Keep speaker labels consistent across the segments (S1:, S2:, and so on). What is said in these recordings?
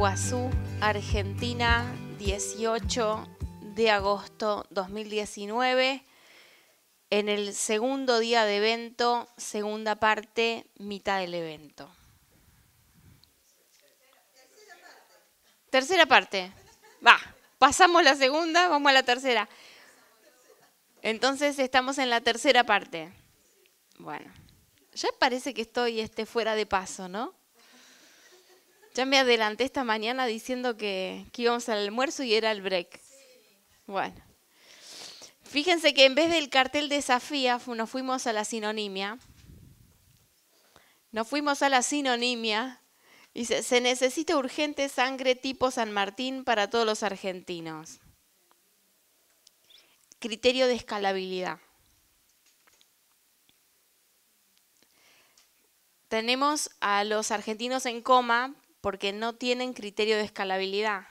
S1: Guazú, Argentina, 18 de agosto 2019. En el segundo día de evento, segunda parte, mitad del evento. Tercera parte. Va, pasamos la segunda, vamos a la tercera. Entonces estamos en la tercera parte. Bueno, ya parece que estoy este, fuera de paso, ¿no? Ya me adelanté esta mañana diciendo que, íbamos al almuerzo y era el break. Bueno. Fíjense que en vez del cartel desafía, nos fuimos a la sinonimia. Nos fuimos a la sinonimia. Y se necesita urgente sangre tipo San Martín para todos los argentinos. Criterio de escalabilidad. Tenemos a los argentinos en coma porque no tienen criterio de escalabilidad.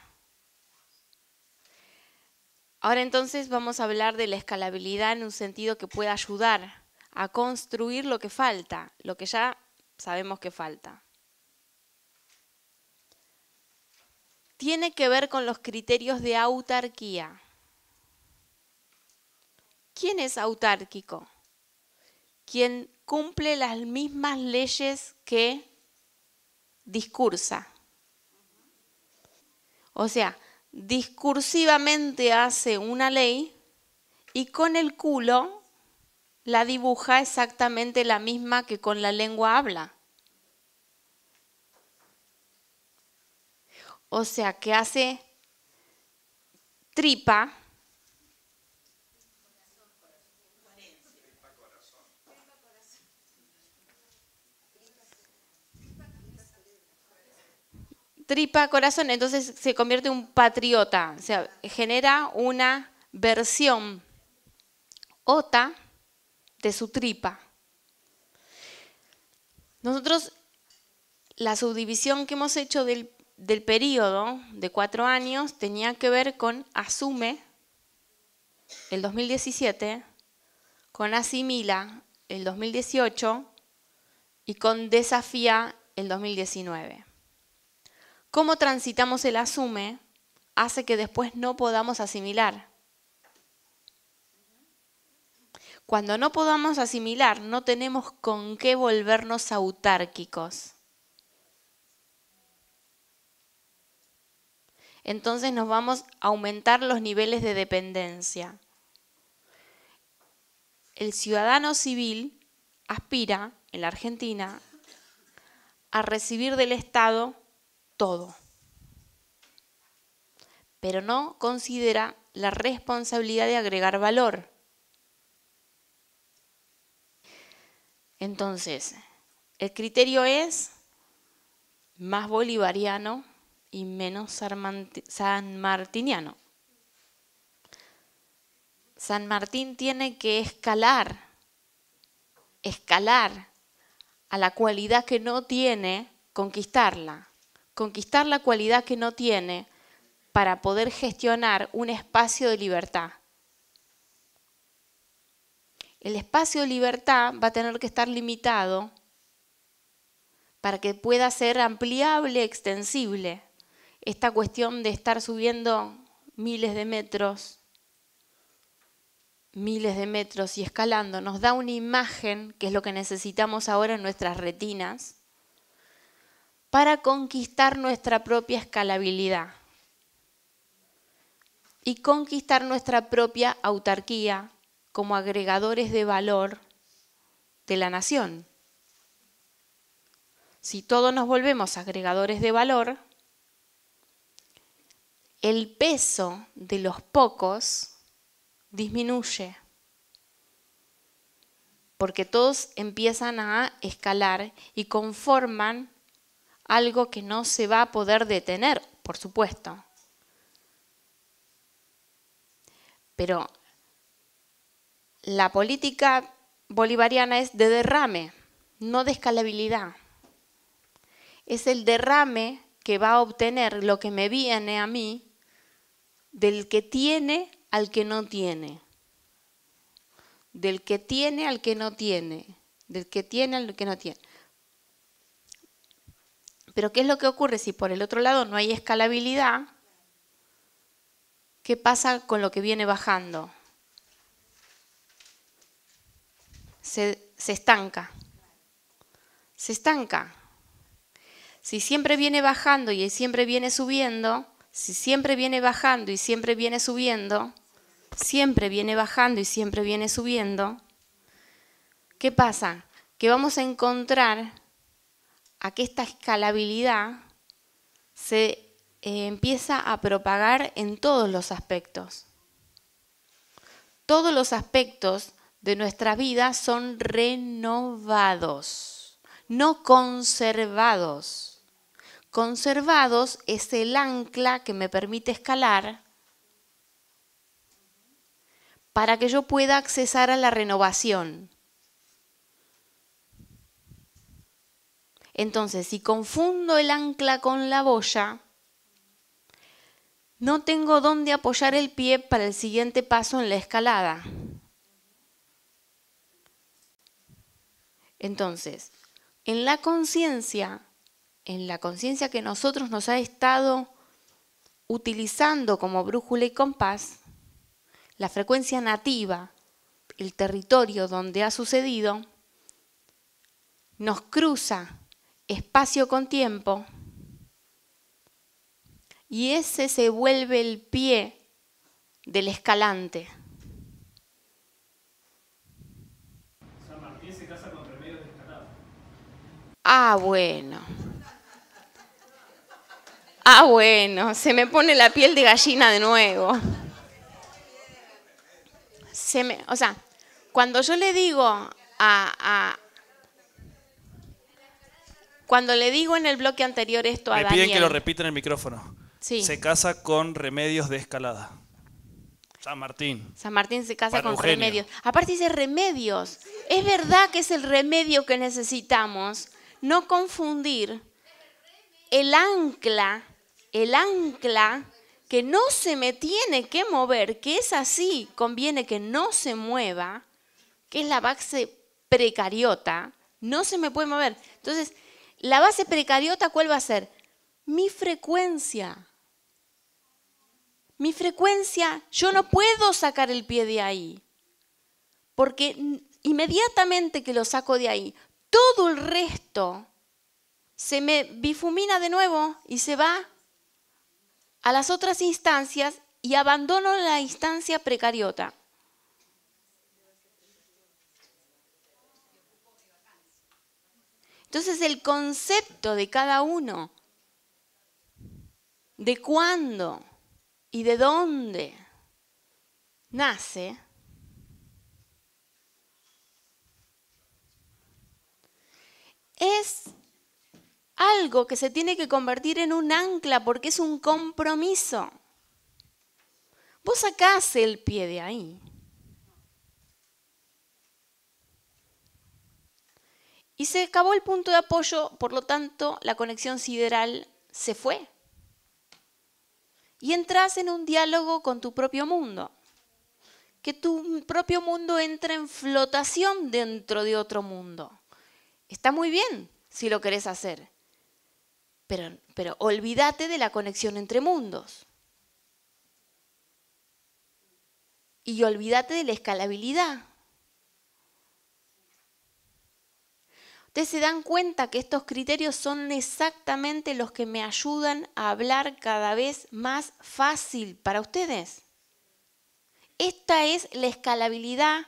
S1: Ahora entonces vamos a hablar de la escalabilidad en un sentido que pueda ayudar a construir lo que falta, lo que ya sabemos que falta. Tiene que ver con los criterios de autarquía. ¿Quién es autárquico? Quien cumple las mismas leyes que discursa. O sea, discursivamente hace una ley y con el culo la dibuja exactamente la misma que con la lengua habla. O sea, que hace tripa tripa, corazón, entonces se convierte en un patriota, o sea, genera una versión ota de su tripa. Nosotros, la subdivisión que hemos hecho del, del periodo de cuatro años tenía que ver con asume el 2017, con asimila el 2018 y con desafía el 2019 cómo transitamos el asume hace que después no podamos asimilar. Cuando no podamos asimilar, no tenemos con qué volvernos autárquicos. Entonces nos vamos a aumentar los niveles de dependencia. El ciudadano civil aspira, en la Argentina, a recibir del Estado todo, pero no considera la responsabilidad de agregar valor. Entonces, el criterio es más bolivariano y menos sanmartiniano. San Martín tiene que escalar, escalar a la cualidad que no tiene, conquistarla conquistar la cualidad que no tiene para poder gestionar un espacio de libertad. El espacio de libertad va a tener que estar limitado para que pueda ser ampliable, extensible. Esta cuestión de estar subiendo miles de metros, miles de metros y escalando, nos da una imagen, que es lo que necesitamos ahora en nuestras retinas, para conquistar nuestra propia escalabilidad y conquistar nuestra propia autarquía como agregadores de valor de la nación. Si todos nos volvemos agregadores de valor, el peso de los pocos disminuye, porque todos empiezan a escalar y conforman algo que no se va a poder detener, por supuesto. Pero la política bolivariana es de derrame, no de escalabilidad. Es el derrame que va a obtener lo que me viene a mí del que tiene al que no tiene. Del que tiene al que no tiene. Del que tiene al que no tiene. Pero ¿qué es lo que ocurre si por el otro lado no hay escalabilidad? ¿Qué pasa con lo que viene bajando? Se, estanca. Se estanca. Si siempre viene bajando y siempre viene subiendo, si siempre viene bajando y siempre viene subiendo, siempre viene bajando y siempre viene subiendo, ¿qué pasa? Que vamos a encontrar a que esta escalabilidad se eh, empieza a propagar en todos los aspectos. Todos los aspectos de nuestra vida son renovados, no conservados. Conservados es el ancla que me permite escalar para que yo pueda accesar a la renovación. Entonces, si confundo el ancla con la boya, no tengo dónde apoyar el pie para el siguiente paso en la escalada. Entonces, en la conciencia, en la conciencia que nosotros nos ha estado utilizando como brújula y compás, la frecuencia nativa, el territorio donde ha sucedido, nos cruza espacio con tiempo. Y ese se vuelve el pie del escalante. Ah, bueno. Ah, bueno, se me pone la piel de gallina de nuevo. Se me, o sea, cuando yo le digo a, cuando le digo en el bloque anterior esto a Daniel... Me piden que lo
S2: repita en el micrófono. Sí. Se casa con remedios de escalada. San Martín.
S1: San Martín se casa con remedios. Aparte dice remedios. Es verdad que es el remedio que necesitamos. No confundir el ancla, el ancla que no se me tiene que mover, que es así, conviene que no se mueva, que es la base precariota, no se me puede mover. Entonces, la base precariota, ¿cuál va a ser? Mi frecuencia. Mi frecuencia, yo no puedo sacar el pie de ahí. Porque inmediatamente que lo saco de ahí, todo el resto se me bifumina de nuevo y se va a las otras instancias y abandono la instancia precariota. Entonces el concepto de cada uno, de cuándo y de dónde nace, es algo que se tiene que convertir en un ancla porque es un compromiso. Vos sacás el pie de ahí. Y se acabó el punto de apoyo, por lo tanto, la conexión sideral se fue. Y entras en un diálogo con tu propio mundo. Que tu propio mundo entra en flotación dentro de otro mundo. Está muy bien si lo querés hacer. Pero, pero olvídate de la conexión entre mundos. Y olvídate de la escalabilidad. Ustedes se dan cuenta que estos criterios son exactamente los que me ayudan a hablar cada vez más fácil para ustedes. Esta es la escalabilidad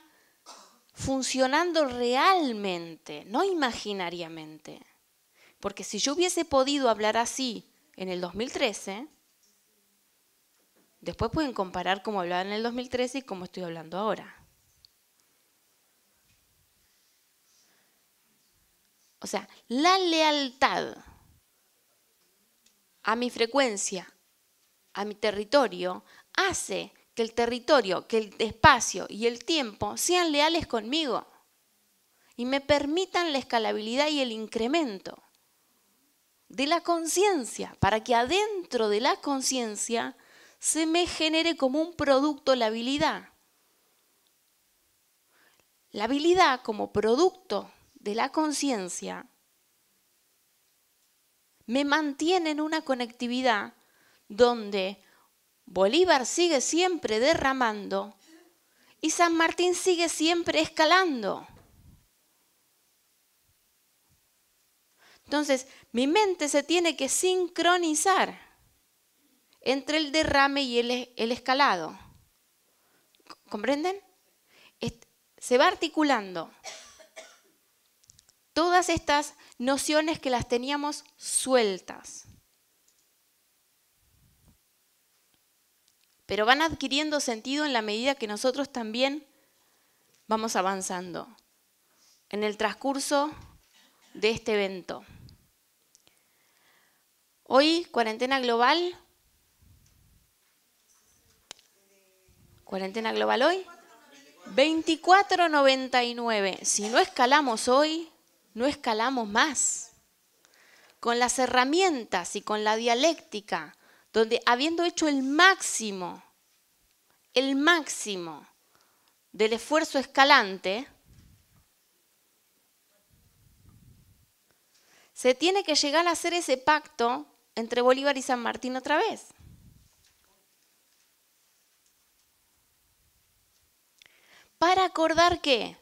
S1: funcionando realmente, no imaginariamente. Porque si yo hubiese podido hablar así en el 2013, después pueden comparar cómo hablaba en el 2013 y cómo estoy hablando ahora. O sea, la lealtad a mi frecuencia, a mi territorio, hace que el territorio, que el espacio y el tiempo sean leales conmigo y me permitan la escalabilidad y el incremento de la conciencia, para que adentro de la conciencia se me genere como un producto la habilidad. La habilidad como producto de la conciencia me mantiene en una conectividad donde Bolívar sigue siempre derramando y San Martín sigue siempre escalando. Entonces, mi mente se tiene que sincronizar entre el derrame y el, escalado. ¿Comprenden? se va articulando todas estas nociones que las teníamos sueltas. Pero van adquiriendo sentido en la medida que nosotros también vamos avanzando en el transcurso de este evento. Hoy, cuarentena global. Cuarentena global hoy. 24.99. Si no escalamos hoy, no escalamos más. Con las herramientas y con la dialéctica, donde habiendo hecho el máximo, el máximo del esfuerzo escalante, se tiene que llegar a hacer ese pacto entre Bolívar y San Martín otra vez. ¿Para acordar qué?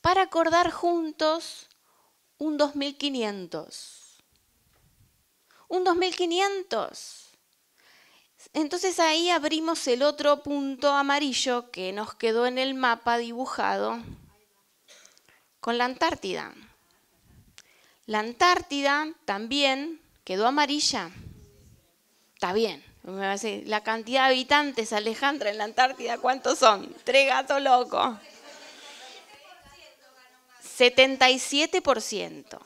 S1: Para acordar juntos un 2500. Un 2500. Entonces ahí abrimos el otro punto amarillo que nos quedó en el mapa dibujado con la Antártida. La Antártida también quedó amarilla. Está bien. La cantidad de habitantes, Alejandra, en la Antártida, ¿cuántos son? Tres gatos locos. 77%.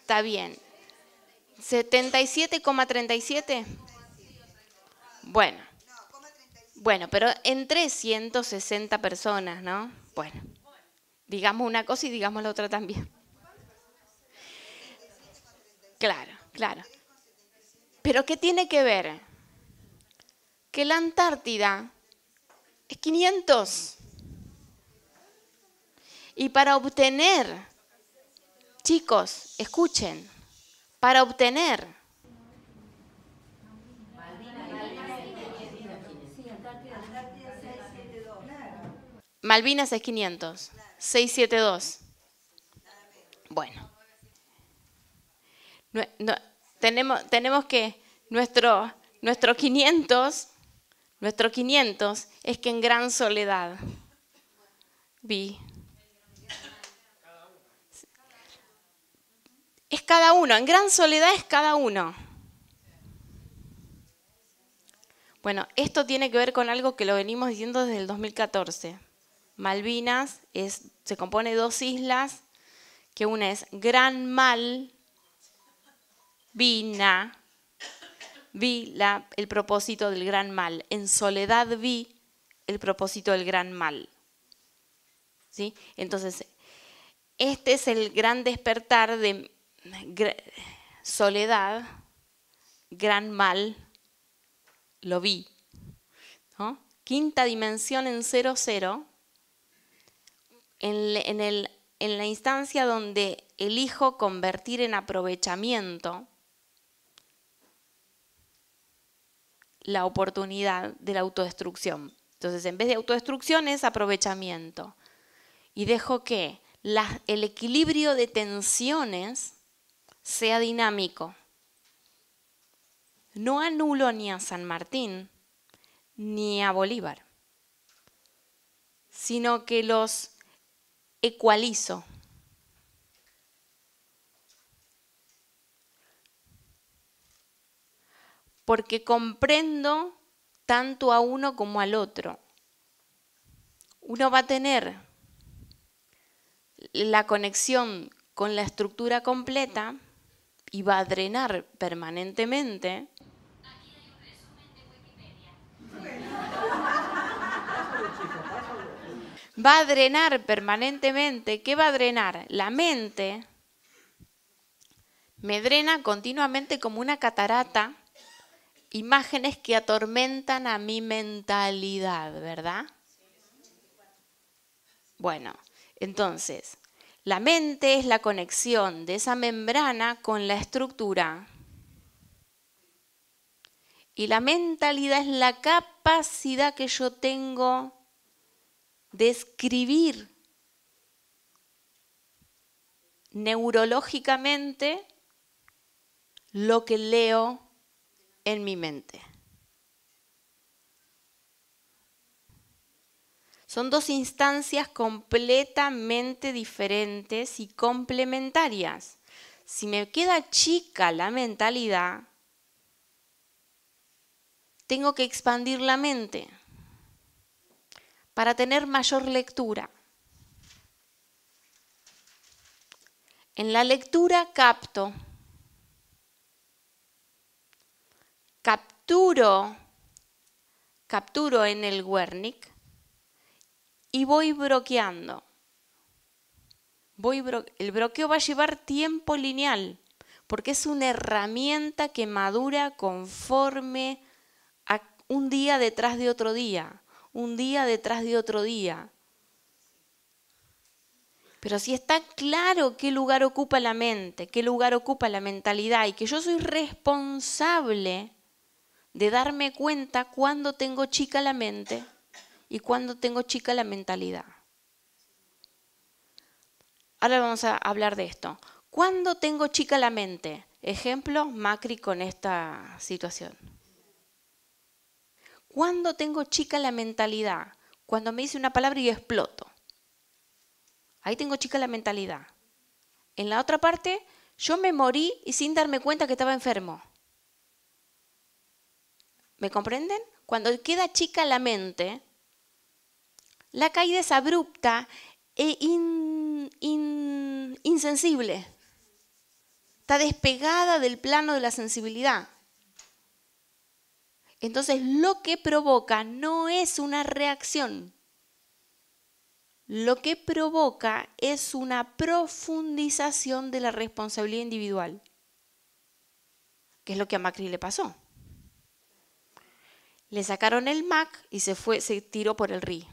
S1: Está bien. 77,37. Bueno. Bueno, pero entre 160 personas, ¿no? Bueno. Digamos una cosa y digamos la otra también. Claro, claro. Pero ¿qué tiene que ver? Que la Antártida es 500. Y para obtener, chicos, escuchen, para obtener. Malvinas es 500, 672. Bueno. No, tenemos, tenemos que nuestro, nuestro 500, nuestro 500 es que en gran soledad vi cada uno, en gran soledad es cada uno. Bueno, esto tiene que ver con algo que lo venimos diciendo desde el 2014. Malvinas es, se compone de dos islas, que una es Gran Mal, Vina, vi el propósito del gran mal, en soledad vi el propósito del gran mal. ¿Sí? Entonces, este es el gran despertar de soledad, gran mal, lo vi. Quinta dimensión en 0-0, en, la instancia donde elijo convertir en aprovechamiento la oportunidad de la autodestrucción. Entonces, en vez de autodestrucción es aprovechamiento. Y dejo que el equilibrio de tensiones sea dinámico. No anulo ni a San Martín ni a Bolívar, sino que los ecualizo. Porque comprendo tanto a uno como al otro. Uno va a tener la conexión con la estructura completa y va a drenar permanentemente. Va a drenar permanentemente. ¿Qué va a drenar? La mente. Me drena continuamente como una catarata imágenes que atormentan a mi mentalidad, ¿verdad? Bueno, entonces, la mente es la conexión de esa membrana con la estructura. Y la mentalidad es la capacidad que yo tengo de escribir neurológicamente lo que leo en mi mente. Son dos instancias completamente diferentes y complementarias. Si me queda chica la mentalidad, tengo que expandir la mente para tener mayor lectura. En la lectura capto, capturo, capturo en el Wernicke y voy bloqueando. Voy el bloqueo va a llevar tiempo lineal, porque es una herramienta que madura conforme a un día detrás de otro día, un día detrás de otro día. Pero si está claro qué lugar ocupa la mente, qué lugar ocupa la mentalidad y que yo soy responsable de darme cuenta cuando tengo chica la mente, y cuando tengo chica la mentalidad. Ahora vamos a hablar de esto. ¿Cuándo tengo chica la mente? Ejemplo, Macri con esta situación. ¿Cuándo tengo chica la mentalidad? Cuando me dice una palabra y exploto. Ahí tengo chica la mentalidad. En la otra parte, yo me morí y sin darme cuenta que estaba enfermo. ¿Me comprenden? Cuando queda chica la mente, la caída es abrupta e insensible. Está despegada del plano de la sensibilidad. Entonces lo que provoca no es una reacción. Lo que provoca es una profundización de la responsabilidad individual, que es lo que a Macri le pasó. Le sacaron el MAC y se fue, se tiró por el río.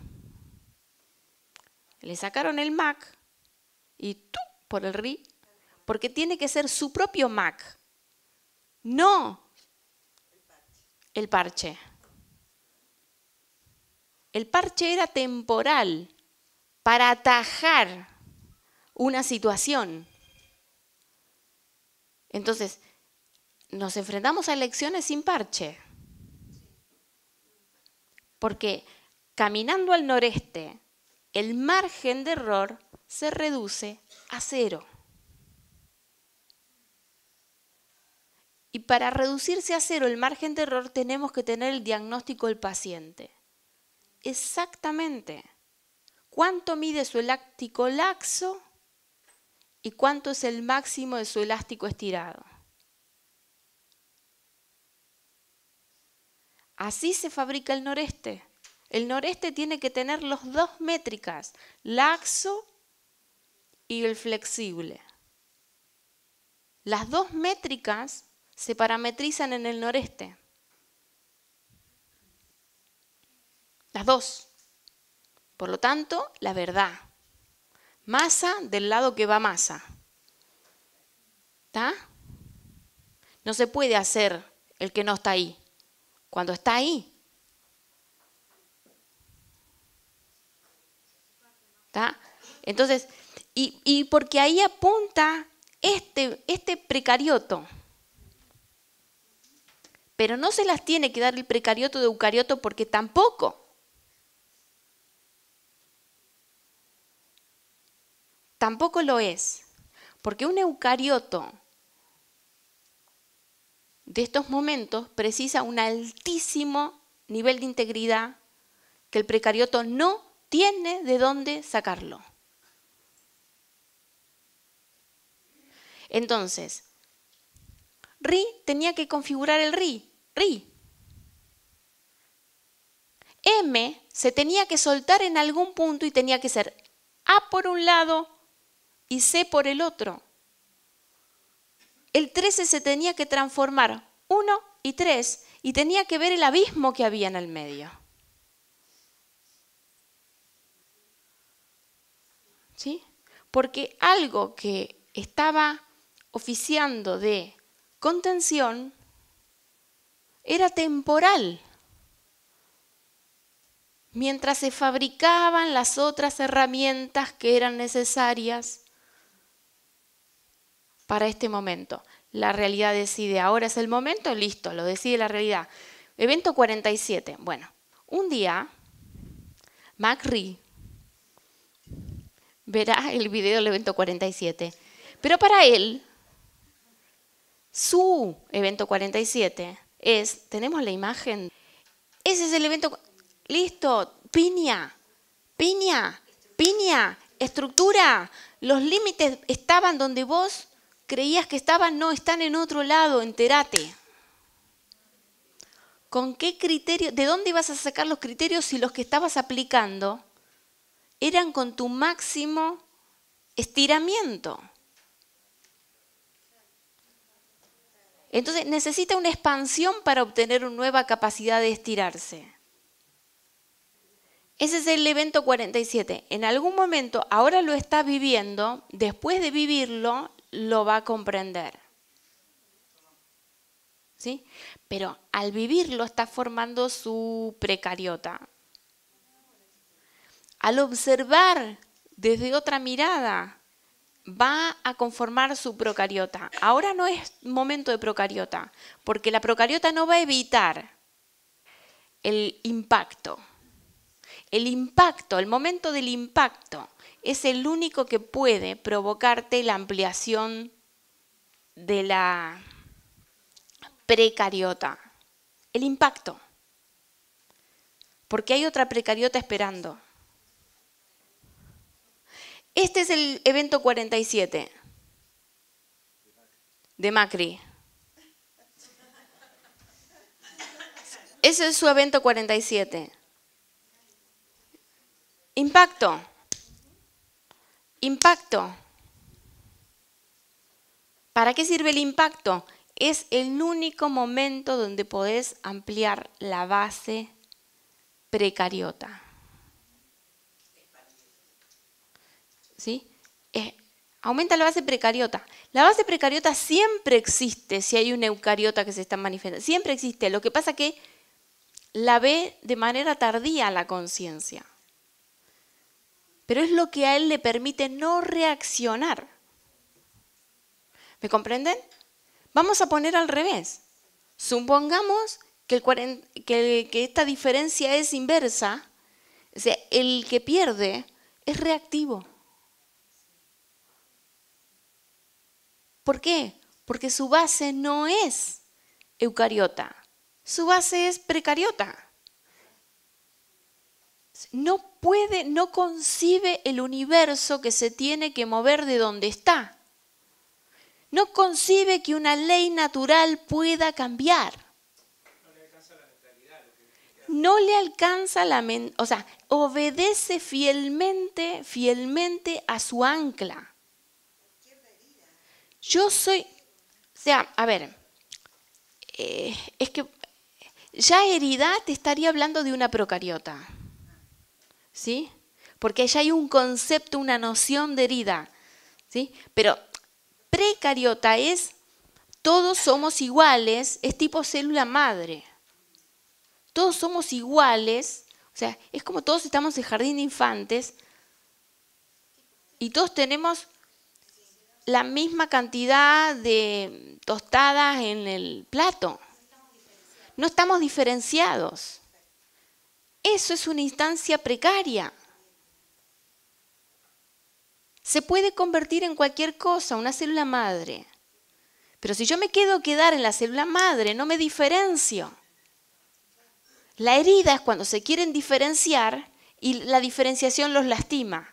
S1: Le sacaron el Mac y tú por el RI, porque tiene que ser su propio Mac, no el parche. El parche era temporal para atajar una situación. Entonces, nos enfrentamos a elecciones sin parche. Porque caminando al noreste, el margen de error se reduce a cero. Y para reducirse a cero el margen de error tenemos que tener el diagnóstico del paciente. Exactamente. ¿Cuánto mide su elástico laxo y cuánto es el máximo de su elástico estirado? Así se fabrica el noreste. El noreste tiene que tener los dos métricas, laxo y el flexible. Las dos métricas se parametrizan en el noreste. Las dos. Por lo tanto, la verdad. Masa del lado que va masa. ¿Está? No se puede hacer el que no está ahí. Cuando está ahí, Entonces, y, porque ahí apunta este, este precarioto. Pero no se las tiene que dar el precarioto de eucarioto porque tampoco. Tampoco lo es. Porque un eucarioto de estos momentos precisa un altísimo nivel de integridad que el precarioto no tiene de dónde sacarlo. Entonces, RI tenía que configurar el RI. RI. M se tenía que soltar en algún punto y tenía que ser A por un lado y C por el otro. El 13 se tenía que transformar 1 y 3 y tenía que ver el abismo que había en el medio. Porque algo que estaba oficiando de contención era temporal. Mientras se fabricaban las otras herramientas que eran necesarias para este momento. La realidad decide, ahora es el momento, listo, lo decide la realidad. Evento 47. Bueno, un día, Macri verá el video del evento 47. Pero para él, su evento 47 es, tenemos la imagen, ese es el evento, listo, piña, piña, piña, estructura, los límites estaban donde vos creías que estaban, no, están en otro lado, enterate. ¿Con qué criterio, de dónde ibas a sacar los criterios si los que estabas aplicando eran con tu máximo estiramiento. Entonces necesita una expansión para obtener una nueva capacidad de estirarse. Ese es el evento 47. En algún momento, ahora lo está viviendo, después de vivirlo, lo va a comprender. ¿Sí? Pero al vivirlo está formando su precariota, al observar desde otra mirada, va a conformar su procariota. Ahora no es momento de procariota, porque la procariota no va a evitar el impacto. El impacto, el momento del impacto, es el único que puede provocarte la ampliación de la precariota. El impacto. Porque hay otra precariota esperando. Este es el evento 47 de Macri. Ese es su evento 47. Impacto. Impacto. ¿Para qué sirve el impacto? Es el único momento donde podés ampliar la base precariota. ¿sí? aumenta la base precariota. La base precariota siempre existe si hay un eucariota que se está manifestando. Siempre existe. Lo que pasa que la ve de manera tardía la conciencia. Pero es lo que a él le permite no reaccionar. ¿Me comprenden? Vamos a poner al revés. Supongamos que, que esta diferencia es inversa. O sea, el que pierde es reactivo ¿Por qué? Porque su base no es eucariota, su base es precariota. No puede, no concibe el universo que se tiene que mover de donde está. No concibe que una ley natural pueda cambiar. No le alcanza la mentalidad. O sea, obedece fielmente, fielmente a su ancla. Yo soy, o sea, a ver, eh, es que ya herida te estaría hablando de una procariota, ¿sí? Porque ya hay un concepto, una noción de herida, ¿sí? Pero precariota es todos somos iguales, es tipo célula madre. Todos somos iguales, o sea, es como todos estamos en jardín de infantes y todos tenemos la misma cantidad de tostadas en el plato. No estamos diferenciados. Eso es una instancia precaria. Se puede convertir en cualquier cosa, una célula madre. Pero si yo me quedo quedar en la célula madre, no me diferencio. La herida es cuando se quieren diferenciar y la diferenciación los lastima.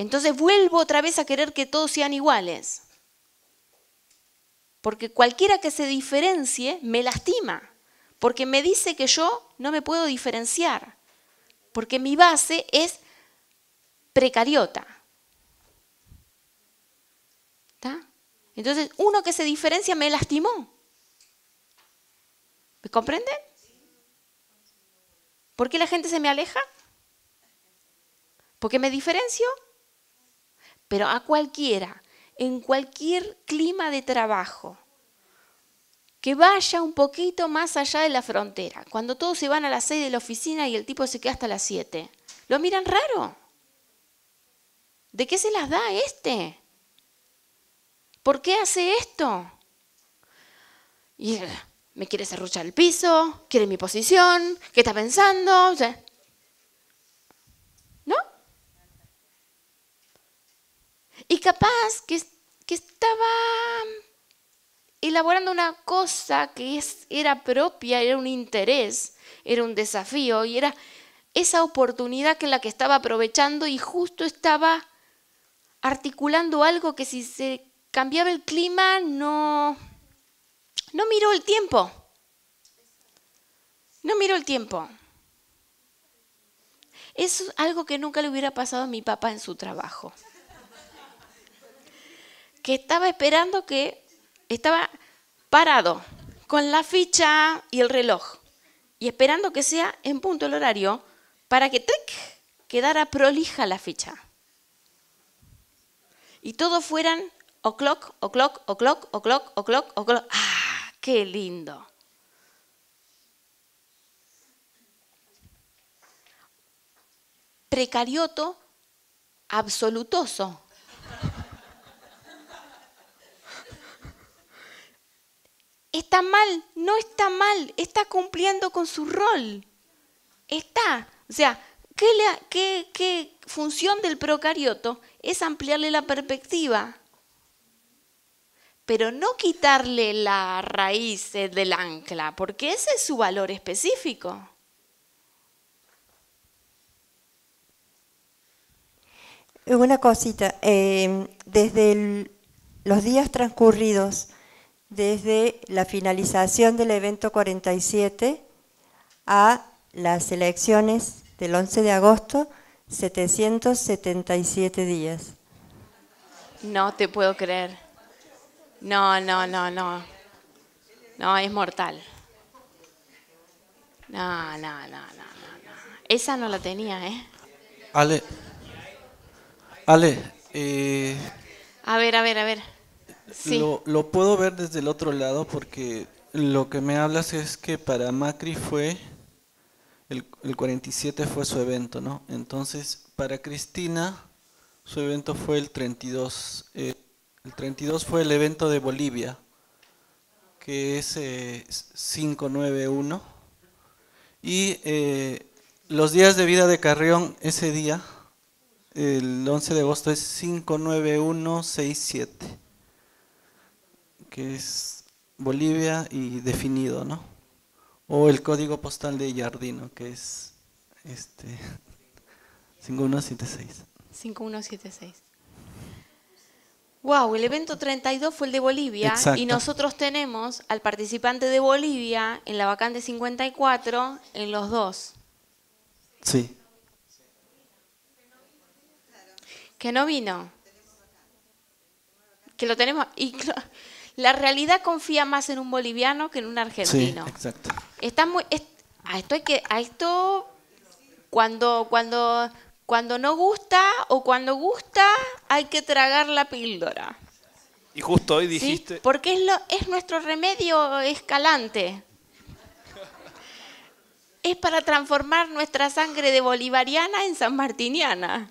S1: Entonces vuelvo otra vez a querer que todos sean iguales. Porque cualquiera que se diferencie me lastima, porque me dice que yo no me puedo diferenciar, porque mi base es precariota. Entonces, uno que se diferencia me lastimó. ¿Me comprenden? ¿Por qué la gente se me aleja? Porque me diferencio? pero a cualquiera, en cualquier clima de trabajo, que vaya un poquito más allá de la frontera, cuando todos se van a las seis de la oficina y el tipo se queda hasta las siete, ¿Lo miran raro? ¿De qué se las da este? ¿Por qué hace esto? Y eh, me quiere cerruchar el piso, quiere mi posición, ¿qué está pensando? Y capaz que, estaba elaborando una cosa que era propia, era un interés, era un desafío y era esa oportunidad que la que estaba aprovechando y justo estaba articulando algo que si se cambiaba el clima no no miró el tiempo. No miró el tiempo. Es algo que nunca le hubiera pasado a mi papá en su trabajo que estaba esperando que estaba parado con la ficha y el reloj y esperando que sea en punto el horario para que quedara prolija la ficha. Y todos fueran o o o clock o o'clock, o clock o o'clock. ¡Ah, qué lindo! Precarioto absolutoso. ¿Está mal? No está mal, está cumpliendo con su rol. Está. O sea, ¿qué, función del procarioto es ampliarle la perspectiva? Pero no quitarle la raíz del ancla, porque ese es su valor específico.
S3: Una cosita, eh, desde los días transcurridos, desde la finalización del evento 47 a las elecciones del 11 de agosto, 777 días.
S1: No te puedo creer. No, no, no, no. No, es mortal. No, no, no, no, no. Esa no la tenía, ¿eh?
S4: Ale. Ale. Eh...
S1: A ver, a ver, a ver
S4: lo, puedo ver desde el otro lado porque lo que me hablas es que para Macri fue, el, el, 47 fue su evento, ¿no? Entonces, para Cristina, su evento fue el 32. Eh, el 32 fue el evento de Bolivia, que es 591. Eh, y eh, los días de vida de Carrión ese día, el 11 de agosto, es 59167 que es Bolivia y definido, ¿no? O el código postal de Yardino, que es este 5176.
S1: 5176. Wow, el evento 32 fue el de Bolivia y nosotros tenemos al participante de Bolivia en la vacante 54 en los dos. Sí. Que no vino. Que lo tenemos y la realidad confía más en un boliviano que en un argentino. Sí, exacto. Está a esto que, a esto cuando, cuando, cuando no gusta o cuando gusta hay que tragar la píldora.
S2: Y justo hoy dijiste.
S1: Porque es, lo, es nuestro remedio escalante. es para transformar nuestra sangre de bolivariana en sanmartiniana.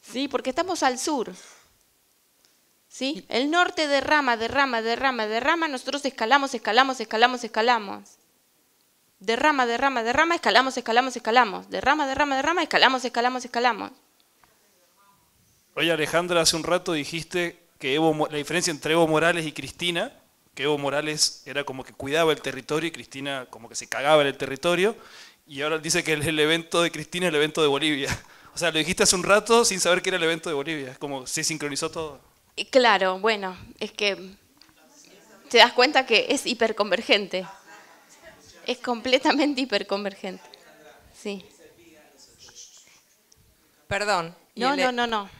S1: Sí, porque estamos al sur. El norte derrama, derrama, derrama, derrama, nosotros escalamos, escalamos, escalamos, escalamos. Derrama, derrama, derrama, escalamos, escalamos, escalamos. Derrama, derrama, derrama, escalamos, escalamos, escalamos.
S2: Oye, Alejandra, hace un rato dijiste que Evo, la diferencia entre Evo Morales y Cristina, que Evo Morales era como que cuidaba el territorio y Cristina como que se cagaba en el territorio, y ahora dice que el, evento de Cristina es el evento de Bolivia. O sea, lo dijiste hace un rato sin saber que era el evento de Bolivia, es como se sincronizó todo.
S1: Claro, bueno, es que te das cuenta que es hiperconvergente. Es completamente hiperconvergente. Sí. Perdón. No, no, e- no, no.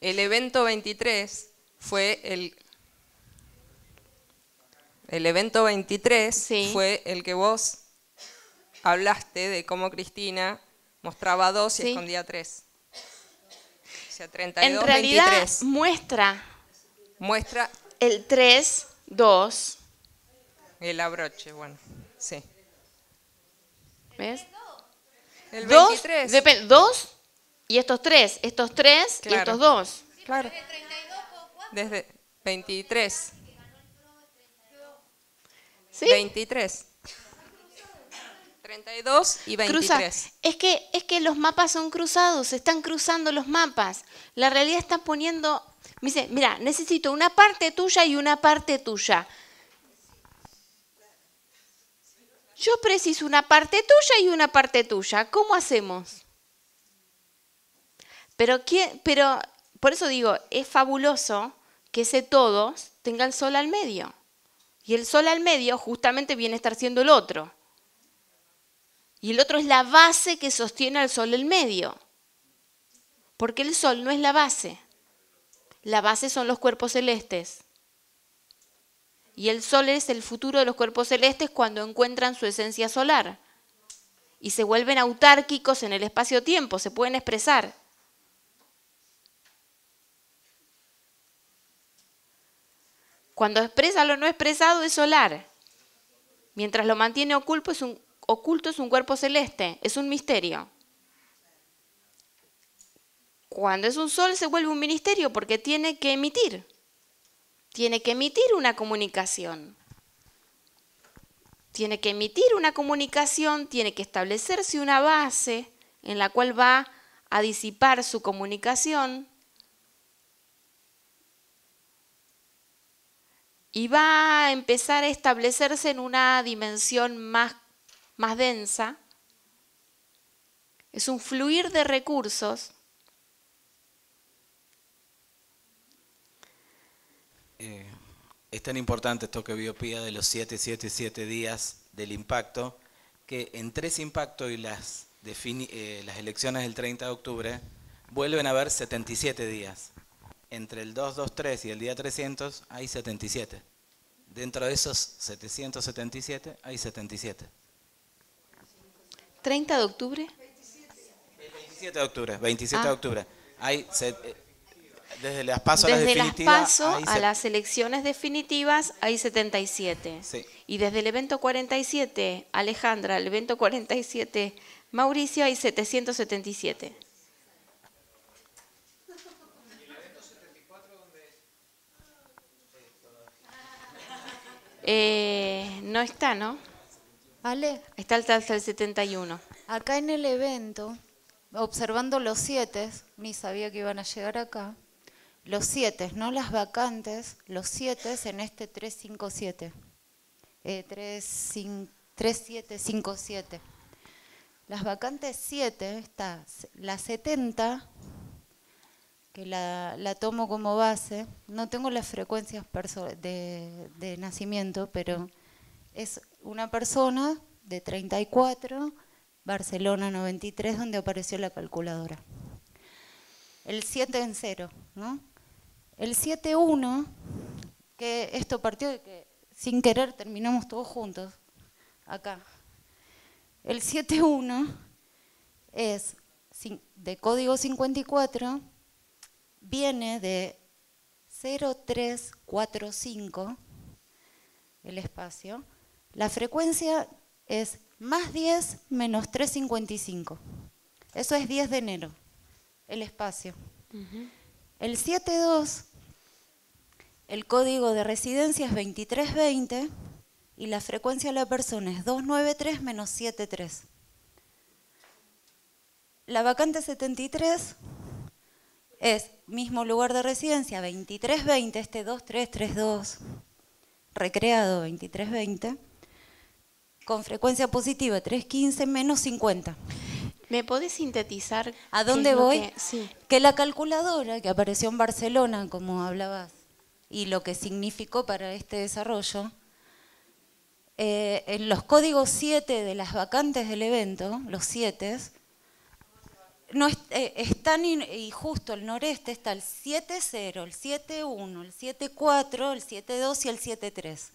S1: El evento 23 fue el el evento 23
S5: fue el que vos hablaste de cómo Cristina mostraba dos y escondía tres. En realidad
S1: muestra. Muestra. El 3, 2.
S5: El abroche,
S6: bueno,
S1: sí. ¿Ves? El 23. dos y estos tres, estos tres y estos dos. Claro. Desde 23. ¿Sí? 23. 32 y 23. Es que, es que los mapas son cruzados, se están cruzando los mapas. La realidad está poniendo, me dice, mira, necesito una parte tuya y una parte tuya. Yo preciso una parte tuya y una parte tuya. ¿Cómo hacemos? Pero, qué, pero por eso digo, es fabuloso que ese todos tenga el sol al medio. Y el sol al medio justamente viene a estar siendo el otro. Y el otro es la base que sostiene al sol el medio. Porque el sol no es la base. La base son los cuerpos celestes. Y el sol es el futuro de los cuerpos celestes cuando encuentran su esencia solar. Y se vuelven autárquicos en el espacio-tiempo, se pueden expresar. Cuando expresa lo no expresado es solar. Mientras lo mantiene oculto es un oculto es un cuerpo celeste, es un misterio. Cuando es un sol se vuelve un ministerio porque tiene que emitir, tiene que emitir una comunicación. Tiene que emitir una comunicación, tiene que establecerse una base en la cual va a disipar su comunicación y va a empezar a establecerse en una dimensión más más densa, es un fluir de recursos.
S7: Eh, es tan importante esto que vio Pía de los 7, 7, 7 días del impacto, que entre ese impacto y las, eh, las elecciones del 30 de octubre vuelven a haber 77 días. Entre el 223 y el día 300 hay 77. Dentro de esos 777 hay 77.
S1: ¿30 de octubre? El
S7: 27 de octubre, 27 de ah. octubre. Hay, eh, desde las PASO a las las
S1: elecciones definitivas hay 77. Sí. Y desde el evento 47, Alejandra, el evento 47, Mauricio, hay 777. Eh, no está, ¿no? Está el el 71.
S6: Acá en el evento, observando los siete, ni sabía que iban a llegar acá,
S1: los siete, no las
S6: vacantes, los siete en este 357. 3757. Eh, las vacantes 7, está la 70, que la, tomo como base. No tengo las frecuencias de nacimiento, pero es una persona de 34, Barcelona 93, donde apareció la calculadora. El 7 en 0, ¿no? El 7-1, que esto partió de que sin querer terminamos todos juntos, acá. El 7-1 es de código 54, viene de 0345, el espacio, la frecuencia es más 10 menos 355. Eso es 10 de enero, el espacio. El 72, el código de residencia es 2320 y la frecuencia de la persona es 293 menos 73. La vacante 73 es mismo lugar de residencia 2320, este 2332, recreado 2320 con frecuencia positiva 315 menos 50. ¿Me podés sintetizar? ¿A dónde voy? Que, la calculadora que apareció en Barcelona, como hablabas, y lo que significó para este desarrollo, eh, en los códigos 7 de las vacantes del evento, los 7, no eh, están y justo el noreste está el 7.0, el 7.1, el 7.4, el 7.2 y el 7.3.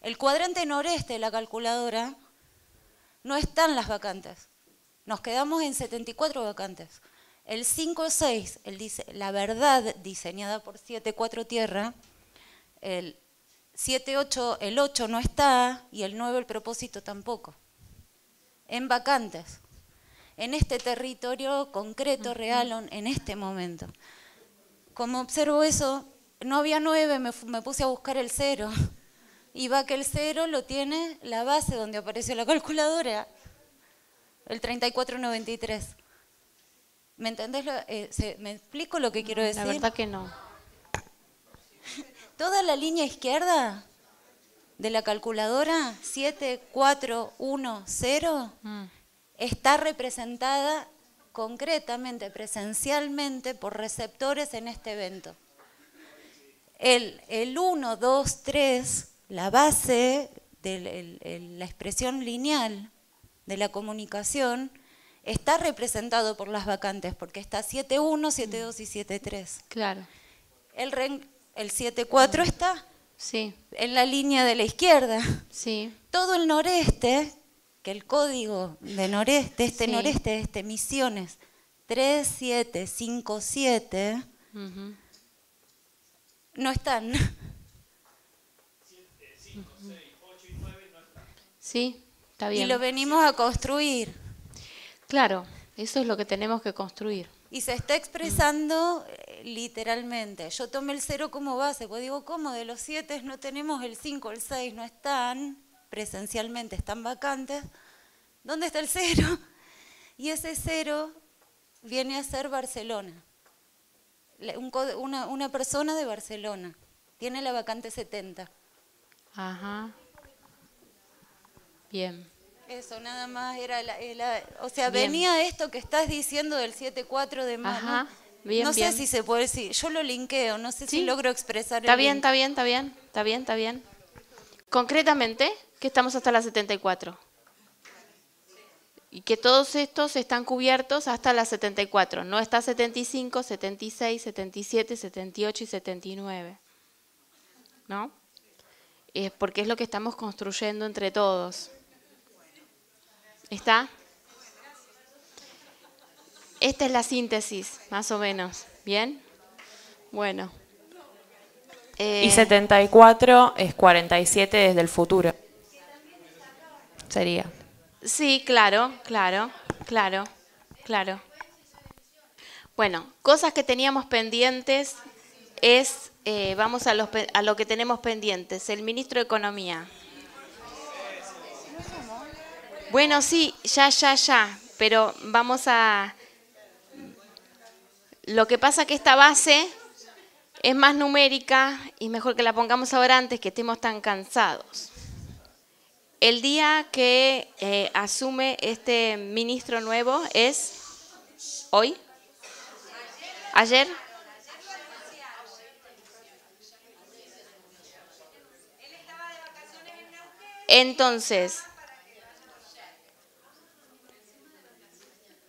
S6: El cuadrante noreste de la calculadora no están las vacantes. Nos quedamos en 74 vacantes. El 5-6, la verdad diseñada por 7-4 tierra, el 7-8, el 8 no está y el 9 el propósito tampoco. En vacantes, en este territorio concreto, real, en este momento. Como observo eso, no había 9, me, me puse a buscar el 0 y va que el cero lo tiene la base donde apareció la calculadora, el 3493. ¿Me entendés? Eh, se, ¿Me explico lo que quiero decir? La verdad que no. Toda la línea izquierda de la calculadora 7410 0, mm. está representada concretamente, presencialmente, por receptores en este evento. El, el 1, 2, 3 la base de la expresión lineal de la comunicación está representado por las vacantes, porque está 7.1, 7.2 mm. y 7.3. Claro. El, el 7.4 mm. está sí. en la línea de la izquierda. Sí. Todo el noreste, que el código de noreste, este noreste, este Misiones, 3757, cinco no
S1: están. Sí, está bien. Y lo venimos a construir. Claro, eso es lo que tenemos que construir.
S6: Y se está expresando eh, literalmente. Yo tomé el cero como base, pues digo, ¿cómo? De los siete no tenemos el cinco, el seis no están presencialmente, están vacantes. ¿Dónde está el cero? Y ese cero viene a ser Barcelona. una, una persona de Barcelona tiene la vacante 70. Ajá. Bien. Eso, nada más era la, eh, o sea, venía esto que estás diciendo del 7-4 de mayo. Ajá. Bien, no sé si se puede decir, yo lo linkeo, no sé si logro expresar. Está bien, está
S1: bien, está bien, está bien, está bien. Concretamente, que estamos hasta la 74. Y que todos estos están cubiertos hasta la 74, no está 75, 76, 77, 78 y 79. ¿No? Es porque es lo que estamos construyendo entre todos. ¿Está? Esta es la síntesis, más o menos. ¿Bien? Bueno. Eh, y 74 es 47 desde el futuro. Sería. Sí, claro, claro, claro, claro. Bueno, cosas que teníamos pendientes es, eh, vamos a, los, a lo que tenemos pendientes, el ministro de Economía. Bueno, sí, ya, ya, ya, pero vamos a... Lo que pasa que esta base es más numérica y mejor que la pongamos ahora antes que estemos tan cansados. El día que eh, asume este ministro nuevo es hoy, ayer. Entonces,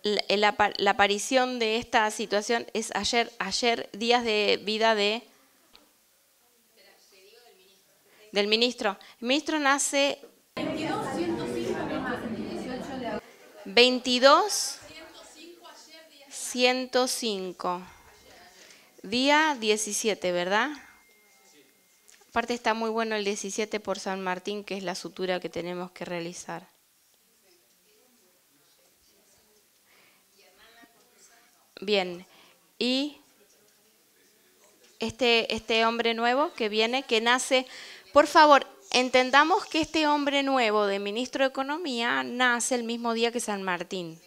S1: la, aparición de esta situación es ayer, ayer, días de vida de del ministro. El ministro nace 22 105 día 17, ¿verdad? Aparte está muy bueno el 17 por San Martín, que es la sutura que tenemos que realizar. Bien. Y este, este hombre nuevo que viene, que nace, por favor, entendamos que este hombre nuevo de ministro de Economía nace el mismo día que San Martín.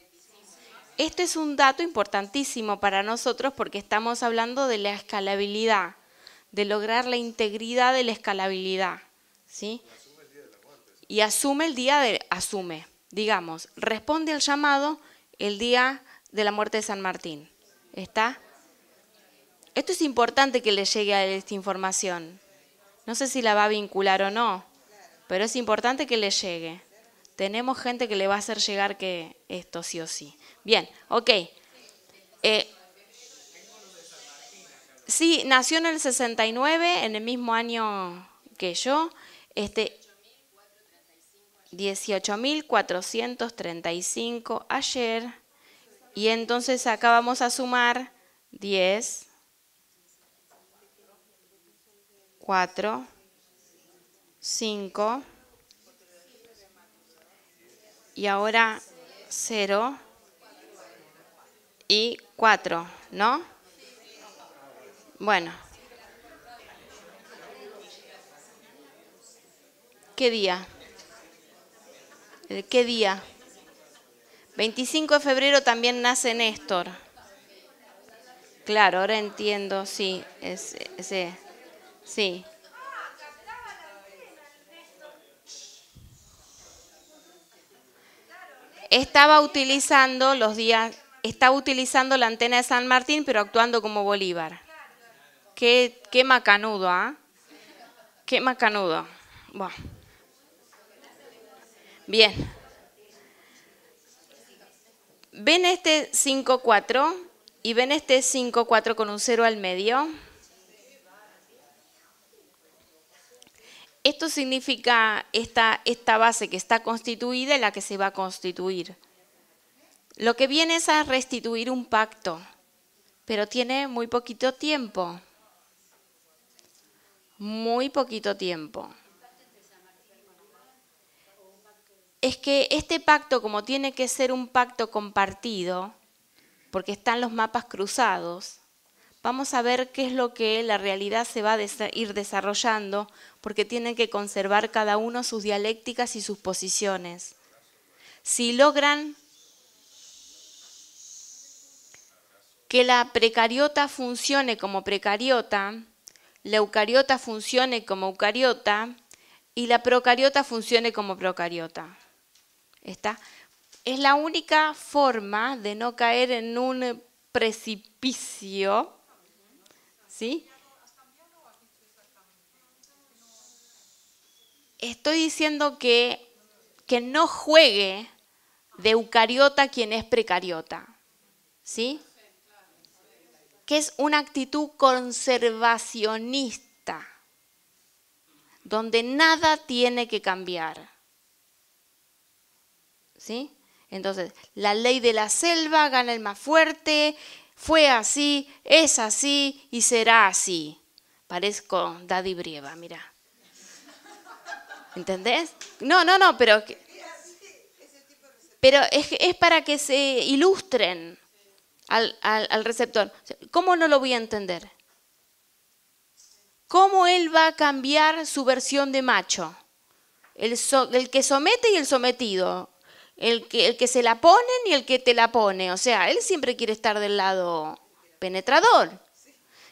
S1: Este es un dato importantísimo para nosotros porque estamos hablando de la escalabilidad, de lograr la integridad de la escalabilidad. ¿sí? Y asume el día de, asume, digamos, responde al llamado el día de la muerte de San Martín. ¿Está? Esto es importante que le llegue a esta información. No sé si la va a vincular o no, pero es importante que le llegue. Tenemos gente que le va a hacer llegar que esto sí o sí. Bien, ok. Eh, sí, nació en el 69, en el mismo año que yo. Este, 18.435 ayer y entonces acá vamos a sumar 10, 4, 5 y ahora 0 y 4, ¿no? Bueno. ¿Qué día? ¿Qué día? 25 de febrero también nace Néstor. Claro, ahora entiendo, sí, eh, sí. Estaba utilizando los días, estaba utilizando la antena de San Martín, pero actuando como Bolívar. Qué, qué macanudo, ¿ah? Qué macanudo. Bueno. Bien. ¿Ven este 5-4? ¿Y ven este 5-4 con un 0 al medio? Esto significa esta, esta base que está constituida y la que se va a constituir. Lo que viene es a restituir un pacto, pero tiene muy poquito tiempo. Muy poquito tiempo. es que este pacto, como tiene que ser un pacto compartido, porque están los mapas cruzados, vamos a ver qué es lo que la realidad se va a ir desarrollando, porque tienen que conservar cada uno sus dialécticas y sus posiciones. Si logran que la precariota funcione como precariota, la eucariota funcione como eucariota y la procariota funcione como procariota. Esta Es la única forma de no caer en un precipicio. ¿Sí? Estoy diciendo que, que no juegue de eucariota quien es precariota. ¿Sí? Que es una actitud conservacionista, donde nada tiene que cambiar. ¿sí? Entonces, la ley de la selva gana el más fuerte, fue así, es así y será así. Parezco Daddy Brieva, mira. ¿Entendés? No, no, no, pero... Pero es, es para que se ilustren al, al, receptor. ¿Cómo no lo voy a entender? ¿Cómo él va a cambiar su versión de macho? El, el que somete y el sometido el que, se la pone ni el que te la pone. O sea, él siempre quiere estar del lado penetrador.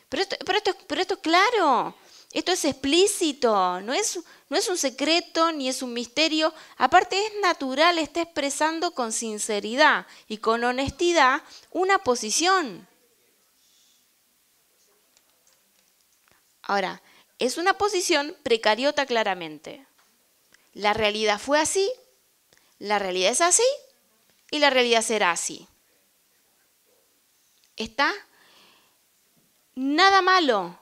S1: Pero esto, es claro, esto es explícito, no es, no es un secreto ni es un misterio. Aparte es natural, está expresando con sinceridad y con honestidad una posición. Ahora, es una posición precariota claramente. La realidad fue así la realidad es así y la realidad será así. ¿Está? Nada malo,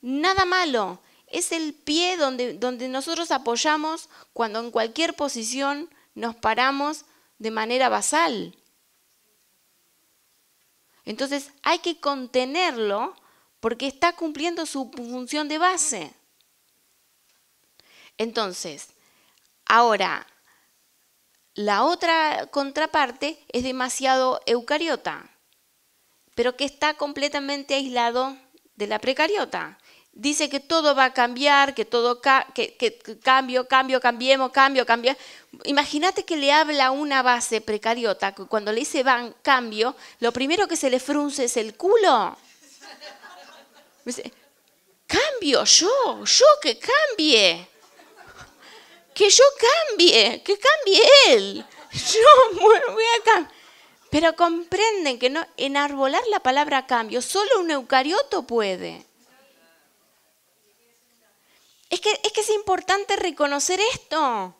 S1: nada malo. Es el pie donde, donde nosotros apoyamos cuando en cualquier posición nos paramos de manera basal. Entonces hay que contenerlo porque está cumpliendo su función de base. Entonces, ahora, la otra contraparte es demasiado eucariota, pero que está completamente aislado de la precariota. Dice que todo va a cambiar, que todo cambio, cambio, cambiemos, cambio, cambio. Imagínate que le habla una base precariota, cuando le dice van cambio, lo primero que se le frunce es el culo. cambio yo, yo que cambie que yo cambie, que cambie él. Yo voy a cambiar. Pero comprenden que no, enarbolar la palabra cambio, solo un eucarioto puede. Es que, es que es importante reconocer esto.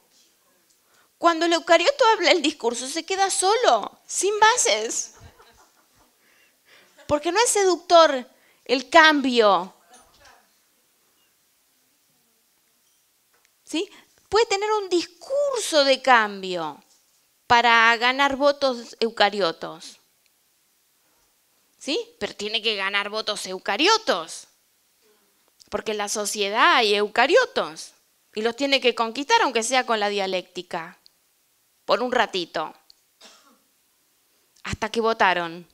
S1: Cuando el eucarioto habla el discurso, se queda solo, sin bases. Porque no es seductor el cambio. ¿Sí? puede tener un discurso de cambio para ganar votos eucariotos. ¿Sí? Pero tiene que ganar votos eucariotos. Porque en la sociedad hay eucariotos. Y los tiene que conquistar, aunque sea con la dialéctica. Por un ratito. Hasta que votaron.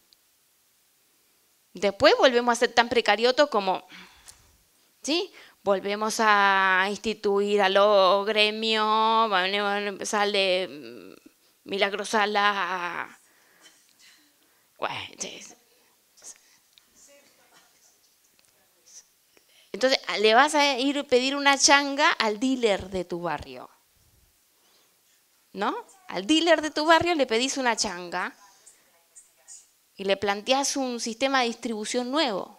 S1: Después volvemos a ser tan precariotos como. ¿Sí? volvemos a instituir a los gremios, van a empezar de mm, milagrosala Entonces, ah, le vas a ir a pedir una changa al dealer de tu barrio. ¿No? Al dealer de tu barrio le pedís una changa y le planteás un sistema de distribución nuevo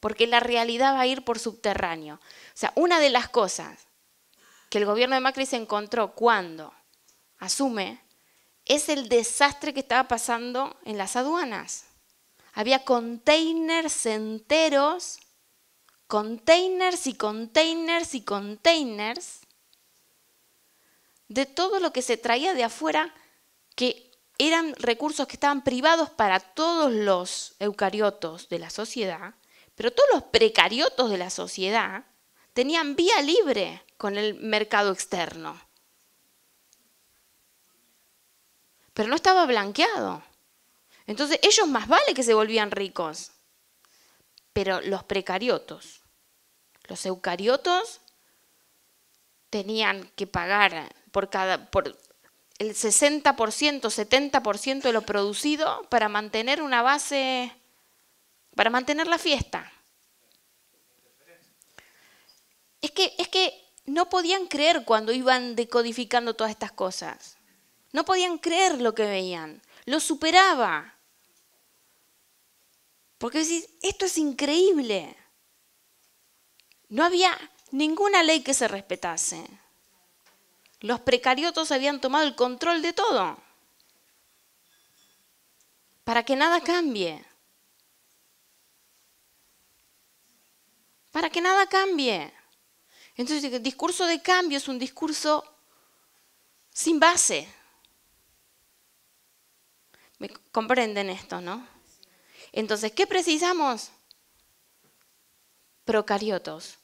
S1: porque la realidad va a ir por subterráneo. O sea, una de las cosas que el gobierno de Macri se encontró cuando asume es el desastre que estaba pasando en las aduanas. Había containers enteros, containers y containers y containers de todo lo que se traía de afuera, que eran recursos que estaban privados para todos los eucariotos de la sociedad, pero todos los precariotos de la sociedad tenían vía libre con el mercado externo. Pero no estaba blanqueado. Entonces ellos más vale que se volvían ricos. Pero los precariotos, los eucariotos, tenían que pagar por cada por el 60%, 70% de lo producido para mantener una base para mantener la fiesta. Es que, es que no podían creer cuando iban decodificando todas estas cosas. No podían creer lo que veían. Lo superaba. Porque decís, esto es increíble. No había ninguna ley que se respetase. Los precariotos habían tomado el control de todo. Para que nada cambie. para que nada cambie. Entonces el discurso de cambio es un discurso sin base. ¿Me comprenden esto, no? Entonces, ¿qué precisamos? Procariotos.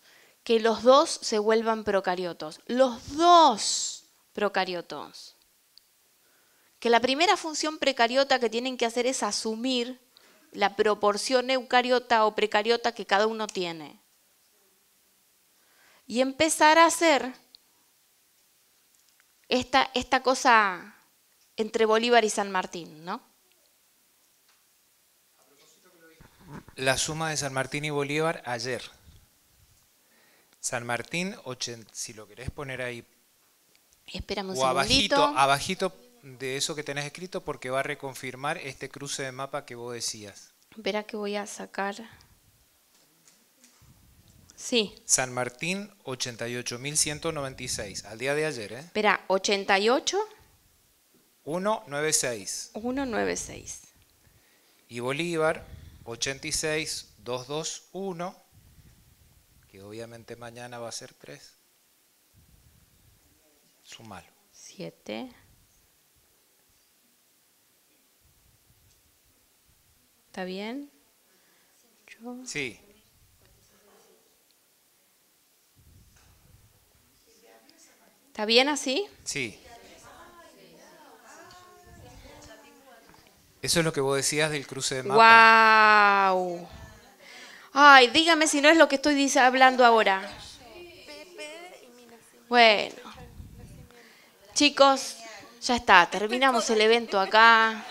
S1: Que los dos se vuelvan procariotos. Los dos procariotos. Que la primera función precariota que tienen que hacer es asumir la proporción eucariota o precariota que cada uno tiene y empezar a hacer esta, esta cosa entre Bolívar y San Martín, ¿no?
S8: La suma de San Martín y Bolívar ayer. San Martín, si lo querés poner ahí.
S1: o abajito,
S8: abajito de eso que tenés escrito porque va a reconfirmar este cruce de mapa que vos decías.
S1: Verá que voy a sacar Sí.
S8: San Martín, 88.196, al día de ayer, ¿eh?
S1: Espera, 88.
S8: 196.
S1: 196.
S8: Y Bolívar, 86.221, que obviamente mañana va a ser 3. Sumalo.
S1: 7. ¿Está bien? Yo... Sí. ¿Está bien así? Sí.
S8: Eso es lo que vos decías del cruce de
S1: mapa. ¡Wow! Ay, dígame si no es lo que estoy hablando ahora. Bueno. Chicos, ya está, terminamos el evento acá.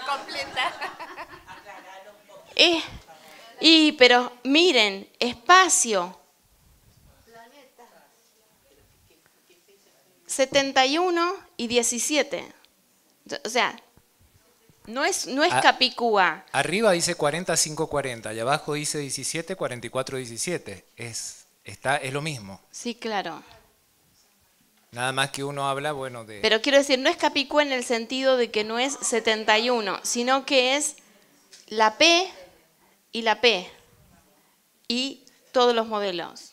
S1: y pero miren, espacio. 71 y 17. O sea, no es, no es Capicúa.
S8: Arriba dice 40, 5, 40 y abajo dice 17, 44, 17. Es, está, es lo mismo.
S1: Sí, claro.
S8: Nada más que uno habla, bueno, de... Pero
S1: quiero decir, no es Capicúa en el sentido de que no es 71, sino que es la P y la P y todos los modelos.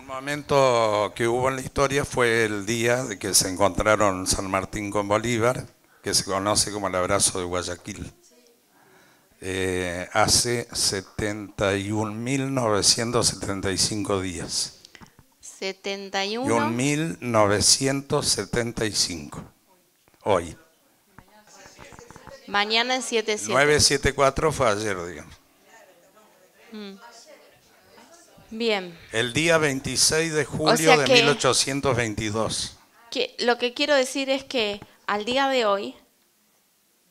S8: Un momento que hubo en la historia
S7: fue el día de que se encontraron San Martín con Bolívar, que se conoce como el abrazo de Guayaquil. Eh, hace
S8: 71.975 días.
S1: 71.
S8: 1975. Hoy.
S1: Mañana es 77.
S7: 974 fue ayer, digamos.
S1: Mm. Bien.
S7: El día 26 de julio de 1822.
S1: Que lo que quiero decir es que al día de hoy,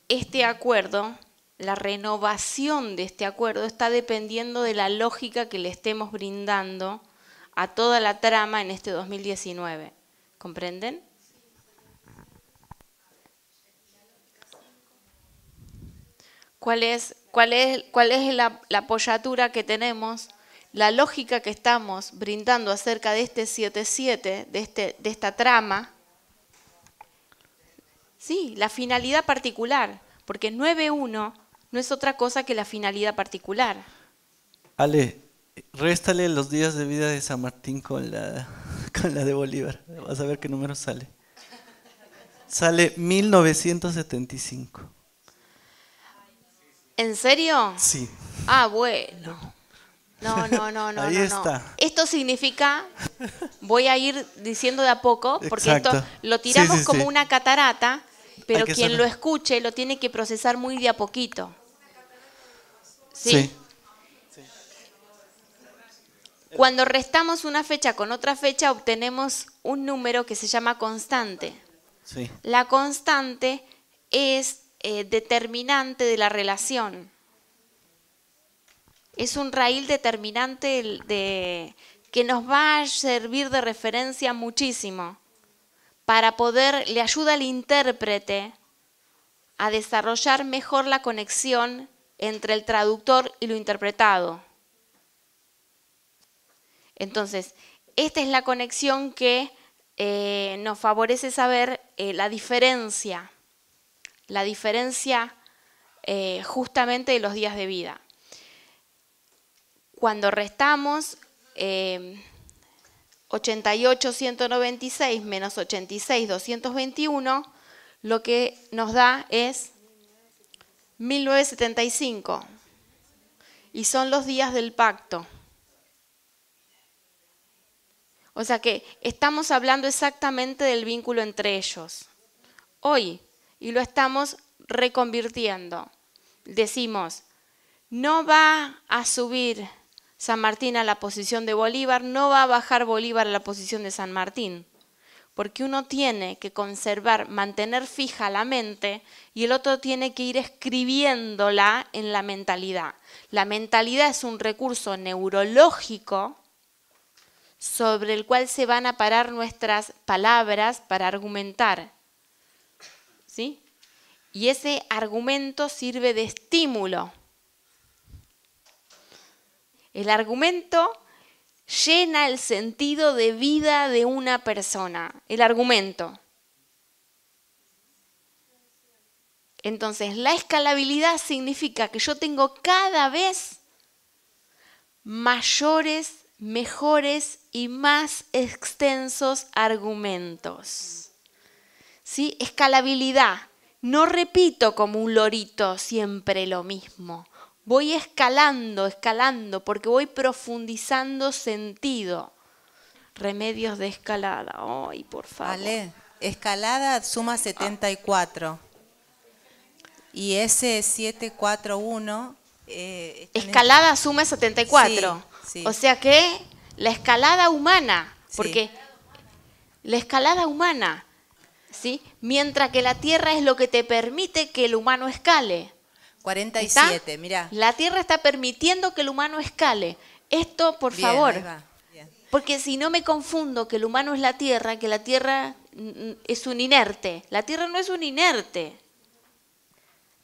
S1: este acuerdo, la renovación de este acuerdo está dependiendo de la lógica que le estemos brindando a toda la trama en este 2019. ¿Comprenden? ¿Cuál es, cuál es, la, la apoyatura que tenemos la lógica que estamos brindando acerca de este 7 de, este, de esta trama, sí, la finalidad particular, porque 9-1 no es otra cosa que la finalidad particular.
S4: Ale, réstale los días de vida de San Martín con la, con la de Bolívar, vas a ver qué número sale. Sale 1975.
S1: ¿En serio? Sí. Ah, bueno. No, no, no, no. Esto significa, voy a ir diciendo de a poco, porque esto lo tiramos como una catarata, pero quien lo escuche lo tiene que procesar muy de a poquito. ¿Sí? Cuando restamos una fecha con otra fecha, obtenemos un número que se llama constante. La constante es eh, determinante de la relación es un raíl determinante que nos va a servir de referencia muchísimo para poder, le ayuda al intérprete a desarrollar mejor la conexión entre el traductor y lo interpretado. Entonces, esta es la conexión que eh, nos favorece saber eh, la diferencia, la diferencia eh, justamente de los días de vida. Cuando restamos 88, eh, 196 menos 86, 221, lo que nos da es 1975. Y son los días del pacto. O sea que estamos hablando exactamente del vínculo entre ellos. Hoy, y lo estamos reconvirtiendo. Decimos, no va a subir San Martín a la posición de Bolívar, no va a bajar Bolívar a la posición de San Martín, porque uno tiene que conservar, mantener fija la mente y el otro tiene que ir escribiéndola en la mentalidad. La mentalidad es un recurso neurológico sobre el cual se van a parar nuestras palabras para argumentar. ¿Sí? Y ese argumento sirve de estímulo el argumento llena el sentido de vida de una persona, el argumento. Entonces, la escalabilidad significa que yo tengo cada vez mayores, mejores y más extensos argumentos. ¿Sí? Escalabilidad. No repito como un lorito siempre lo mismo. Voy escalando, escalando, porque voy profundizando sentido. Remedios de escalada. Ay, por favor.
S6: escalada suma 74. Ah.
S1: Y ese 741.
S6: Eh, escalada
S1: suma 74. O sea que la escalada humana, porque la escalada humana, ¿sí? Mientras que la tierra es lo que te permite que el humano escale. 47, mira. La Tierra está permitiendo que el humano escale. Esto, por favor. Porque si no me confundo que el humano es la Tierra, que la Tierra mm, mm, es un inerte. La Tierra no es un inerte.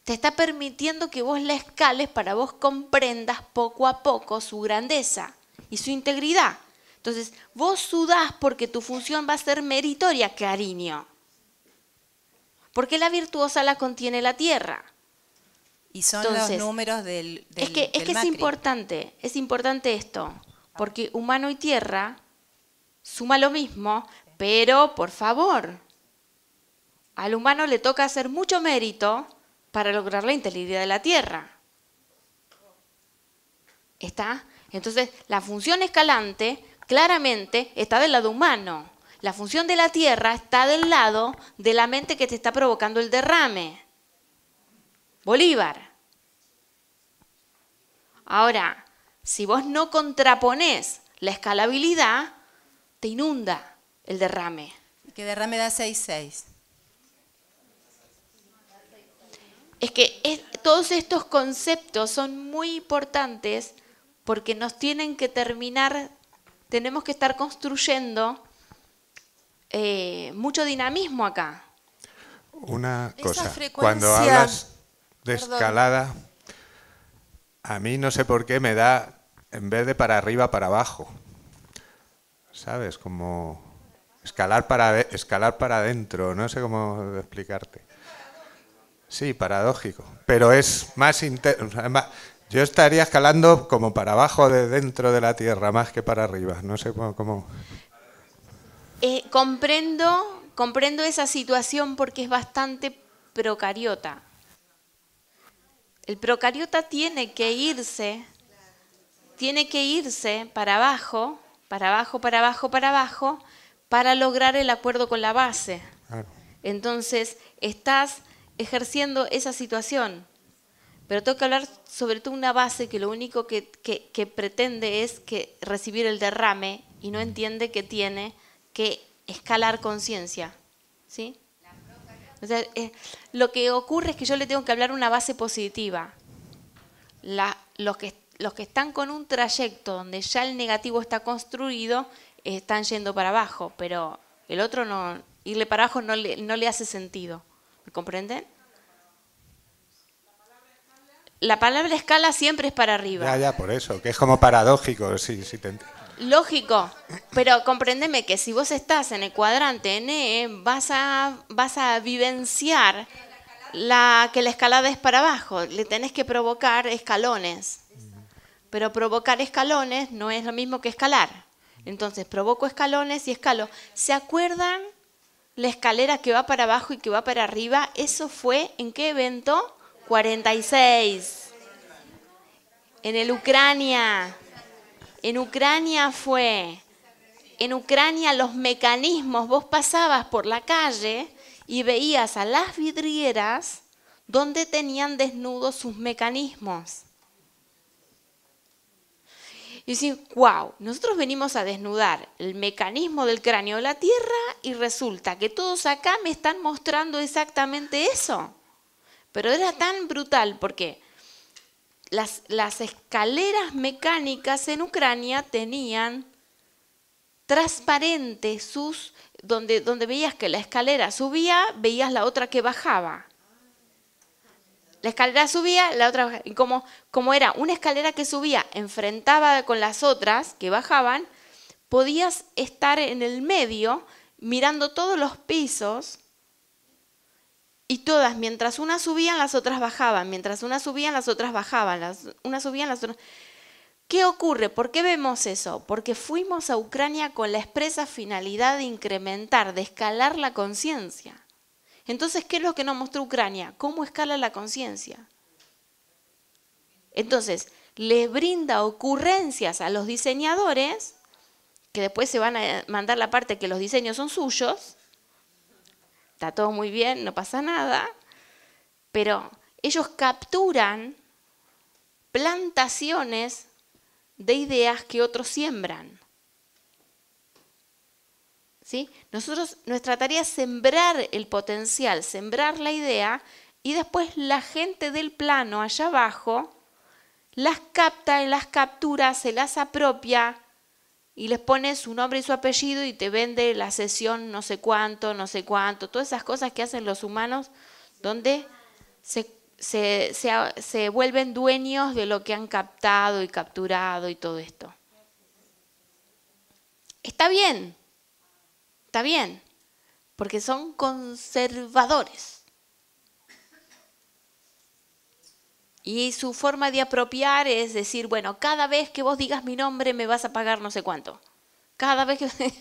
S1: Te está permitiendo que vos la escales para vos comprendas poco a poco su grandeza y su integridad. Entonces, vos sudás porque tu función va a ser meritoria, cariño. Porque la virtuosa la contiene la tierra. Y son los números
S6: del, del Es que, es,
S1: importante, es importante esto, porque humano y tierra suma lo mismo, pero por favor, al humano le toca hacer mucho mérito para lograr la inteligencia de la tierra. ¿Está? Entonces, la función escalante claramente está del lado humano. La función de la tierra está del lado de la mente que te está provocando el derrame. Bolívar. Ahora, si vos no contrapones la escalabilidad, te inunda el derrame. Que derrame da 6,6. Es que todos estos conceptos son muy importantes porque nos tienen que terminar, tenemos que estar construyendo eh, mucho dinamismo acá.
S8: Una cosa, cuando hablas,
S1: de escalada,
S8: a mí no sé por qué me da, en vez de para arriba, para abajo. ¿Sabes? Como escalar para, escalar para adentro, no sé cómo explicarte. Sí, paradójico, pero es más Yo estaría escalando como para abajo de dentro de la Tierra, más que para arriba, no sé cómo...
S1: Eh, comprendo, comprendo esa situación porque es bastante procariota. El procariota tiene que irse, tiene que irse para abajo, para abajo, para abajo, para abajo, para lograr el acuerdo con la base. Entonces, estás ejerciendo esa situación. Pero tengo que hablar sobre todo una base que lo único que, que pretende es que recibir el derrame y no entiende que tiene que escalar conciencia. ¿Sí? O sea, eh, lo que ocurre es que yo le tengo que hablar una base positiva. los, que, los que están con un trayecto donde ya el negativo está construido, están yendo para abajo, pero el otro no, irle para abajo no le, no le hace sentido. ¿Me comprenden? La palabra escala siempre es para arriba. Ya, ya,
S8: por eso, que es como paradójico, si te
S1: Lógico, pero compréndeme que si vos estás en el cuadrante NE, vas a, vas a vivenciar la, que la escalada es para abajo, le tenés que provocar escalones. Pero provocar escalones no es lo mismo que escalar. Entonces, provoco escalones y escalo. ¿Se acuerdan la escalera que va para abajo y que va para arriba? Eso fue en qué evento? 46. En el Ucrania. En Ucrania fue, en Ucrania los mecanismos, vos pasabas por la calle y veías a las vidrieras donde tenían desnudos sus mecanismos. Y decís, wow, nosotros venimos a desnudar el mecanismo del cráneo de la Tierra y resulta que todos acá me están mostrando exactamente eso. Pero era tan brutal porque las, escaleras mecánicas en Ucrania tenían transparentes sus, donde, donde veías que la escalera subía, veías la otra que bajaba. La escalera subía, la otra bajaba. Y como era una escalera que subía, enfrentaba con las otras que bajaban, podías estar en el medio mirando todos los pisos y todas, mientras unas subían, las otras bajaban, mientras unas subían, las otras bajaban, las, unas subían, las otras... ¿Qué ocurre? ¿Por qué vemos eso? Porque fuimos a Ucrania con la expresa finalidad de incrementar, de escalar la conciencia. Entonces, ¿qué es lo que nos mostró Ucrania? ¿Cómo escala la conciencia? Entonces, les brinda ocurrencias a los diseñadores, que después se van a mandar la parte que los diseños son suyos, está todo muy bien, no pasa nada, pero ellos capturan plantaciones de ideas que otros siembran. ¿Sí? Nosotros, nuestra tarea es sembrar el potencial, sembrar la idea y después la gente del plano allá abajo las capta, las captura, se las apropia y les pone su nombre y su apellido y te vende la sesión no sé cuánto, no sé cuánto, todas esas cosas que hacen los humanos donde se, se, se vuelven dueños de lo que han captado y capturado y todo esto. Está bien, está bien, porque son conservadores. Y su forma de apropiar es decir, bueno, cada vez que vos digas mi nombre me vas a pagar no sé cuánto. Cada vez que...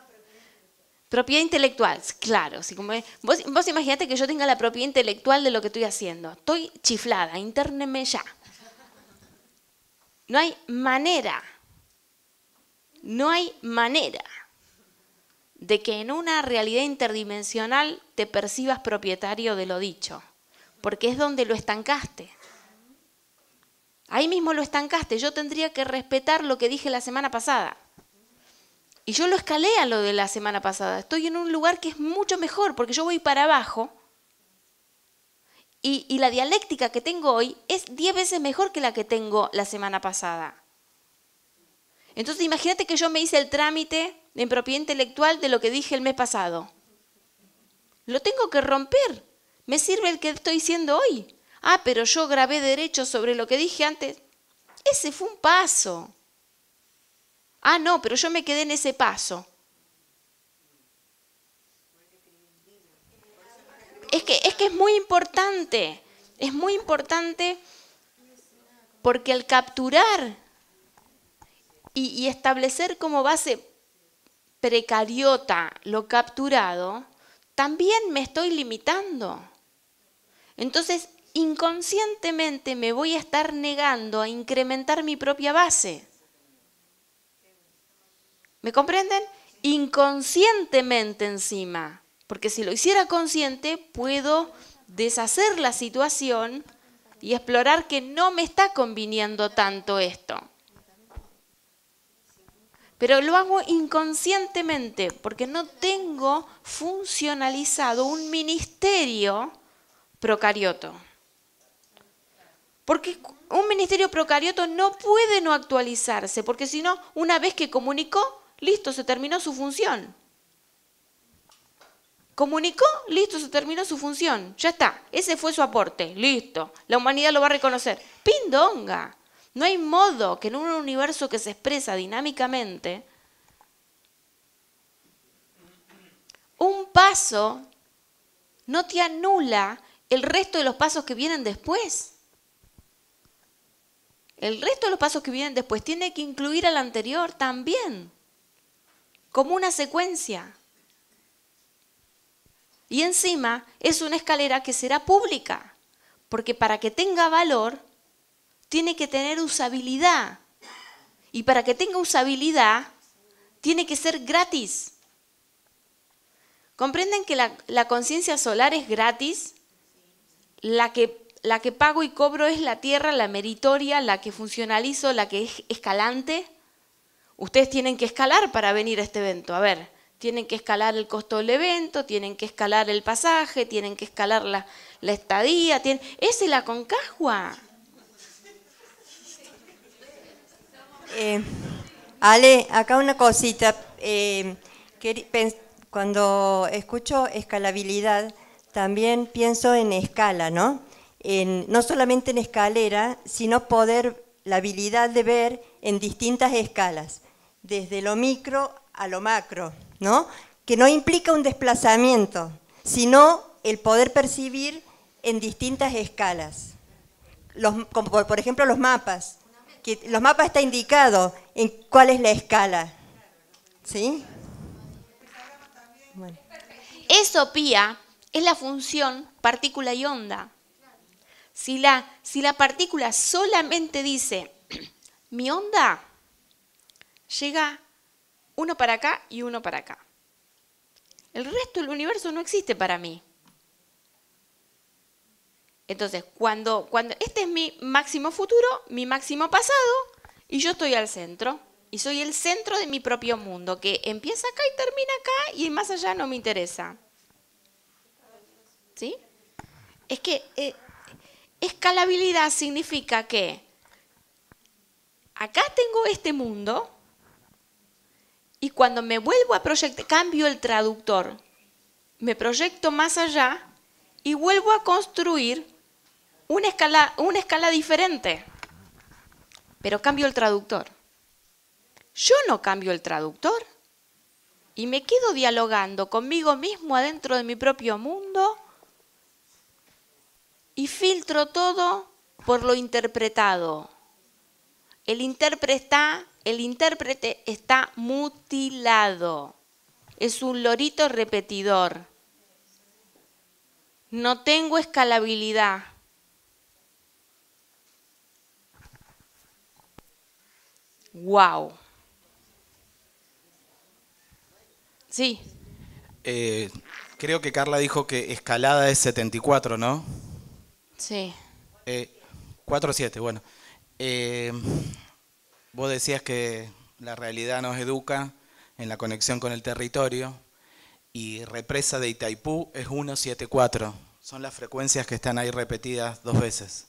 S1: propiedad intelectual, claro. como, vos, imaginate que yo tenga la propiedad intelectual de lo que estoy haciendo. Estoy chiflada, interneme ya. No hay manera, no hay manera de que en una realidad interdimensional te percibas propietario de lo dicho porque es donde lo estancaste. Ahí mismo lo estancaste, yo tendría que respetar lo que dije la semana pasada. Y yo lo escalé a lo de la semana pasada, estoy en un lugar que es mucho mejor, porque yo voy para abajo y, la dialéctica que tengo hoy es diez veces mejor que la que tengo la semana pasada. Entonces imagínate que yo me hice el trámite en propiedad intelectual de lo que dije el mes pasado. Lo tengo que romper me sirve el que estoy diciendo hoy. Ah, pero yo grabé derecho sobre lo que dije antes. Ese fue un paso. Ah, no, pero yo me quedé en ese paso. Es que es, que es muy importante, es muy importante porque al capturar y, y establecer como base precariota lo capturado, también me estoy limitando. Entonces, inconscientemente me voy a estar negando a incrementar mi propia base. ¿Me comprenden? Inconscientemente encima. Porque si lo hiciera consciente, puedo deshacer la situación y explorar que no me está conviniendo tanto esto. Pero lo hago inconscientemente porque no tengo funcionalizado un ministerio procarioto. Porque un ministerio procarioto no puede no actualizarse, porque si no, una vez que comunicó, listo, se terminó su función. Comunicó, listo, se terminó su función. Ya está, ese fue su aporte, listo. La humanidad lo va a reconocer. Pindonga. No hay modo que en un universo que se expresa dinámicamente, un paso no te anula el resto de los pasos que vienen después. El resto de los pasos que vienen después tiene que incluir al anterior también, como una secuencia. Y encima es una escalera que será pública, porque para que tenga valor, tiene que tener usabilidad. Y para que tenga usabilidad, tiene que ser gratis. ¿Comprenden que la, la conciencia solar es gratis? la que, la que pago y cobro es la tierra, la meritoria, la que funcionalizo, la que es escalante. Ustedes tienen que escalar para venir a este evento. A ver, tienen que escalar el costo del evento, tienen que escalar el pasaje, tienen que escalar la, estadía. Tienen... es la concajua,
S3: eh, Ale, acá una cosita. Eh, cuando escucho escalabilidad, también pienso en escala, ¿no? no solamente en escalera, sino poder, la habilidad de ver en distintas escalas, desde lo micro a lo macro, ¿no? Que no implica un desplazamiento, sino el poder percibir en distintas escalas. por, ejemplo, los mapas. los mapas está indicado en cuál es la escala. ¿Sí?
S1: Bueno es la función partícula y onda. Si la, partícula solamente dice, mi onda llega uno para acá y uno para acá. El resto del universo no existe para mí. Entonces, cuando, cuando este es mi máximo futuro, mi máximo pasado, y yo estoy al centro, y soy el centro de mi propio mundo, que empieza acá y termina acá, y más allá no me interesa. ¿Sí? Es que eh, escalabilidad significa que acá tengo este mundo y cuando me vuelvo a proyectar, cambio el traductor, me proyecto más allá y vuelvo a construir una escala, una escala diferente, pero cambio el traductor. Yo no cambio el traductor y me quedo dialogando conmigo mismo adentro de mi propio mundo y filtro todo por lo interpretado. El intérprete está, el intérprete está mutilado. Es un lorito repetidor. No tengo escalabilidad. Wow. Sí.
S7: Eh, creo que Carla dijo que escalada es 74, ¿no? Sí. 4-7, eh, bueno. Eh, vos decías que la realidad nos educa en la conexión con el territorio y represa de Itaipú es 174. Son las frecuencias que están ahí repetidas dos veces.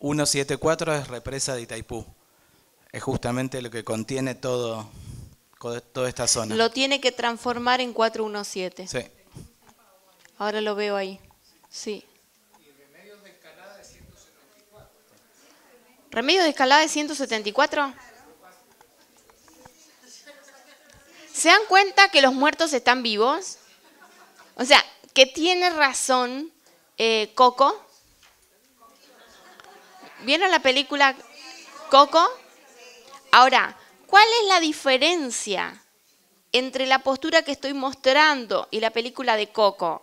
S7: 174 es represa de Itaipú. Es justamente lo que contiene todo, toda esta zona.
S1: Lo tiene que transformar en 417. Sí. Ahora lo veo ahí. Sí. medio de escalada de 174? ¿Se dan cuenta que los muertos están vivos? O sea, que tiene razón eh, Coco. ¿Vieron la película Coco? Ahora, ¿cuál es la diferencia entre la postura que estoy mostrando y la película de Coco?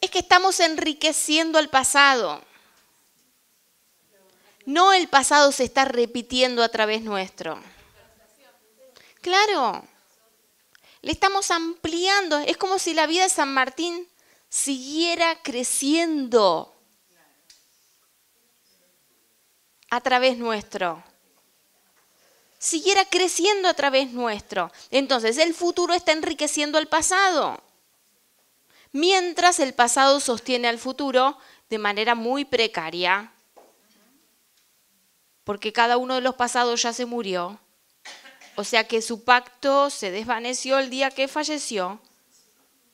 S1: Es que estamos enriqueciendo el pasado. No el pasado se está repitiendo a través nuestro. Claro. Le estamos ampliando. Es como si la vida de San Martín siguiera creciendo a través nuestro. Siguiera creciendo a través nuestro. Entonces, el futuro está enriqueciendo al pasado. Mientras el pasado sostiene al futuro de manera muy precaria porque cada uno de los pasados ya se murió. O sea que su pacto se desvaneció el día que falleció,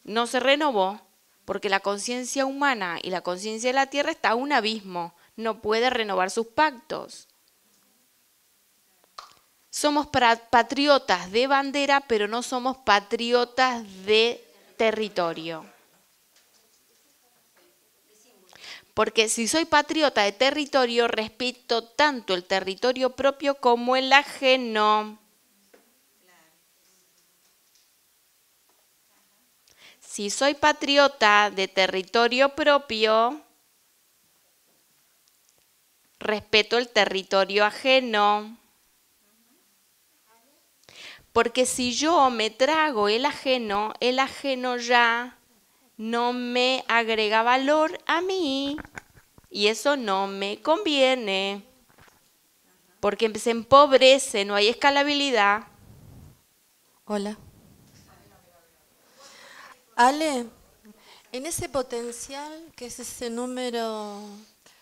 S1: no se renovó, porque la conciencia humana y la conciencia de la tierra está a un abismo, no puede renovar sus pactos. Somos patriotas de bandera, pero no somos patriotas de territorio. porque si soy patriota de territorio, respeto tanto el territorio propio como el ajeno. Si soy patriota de territorio propio, respeto el territorio ajeno. Porque si yo me trago el ajeno, el ajeno ya no me agrega valor a mí y eso no me conviene porque se empobrece, no hay escalabilidad. Hola. Ale, en ese
S9: potencial que es ese número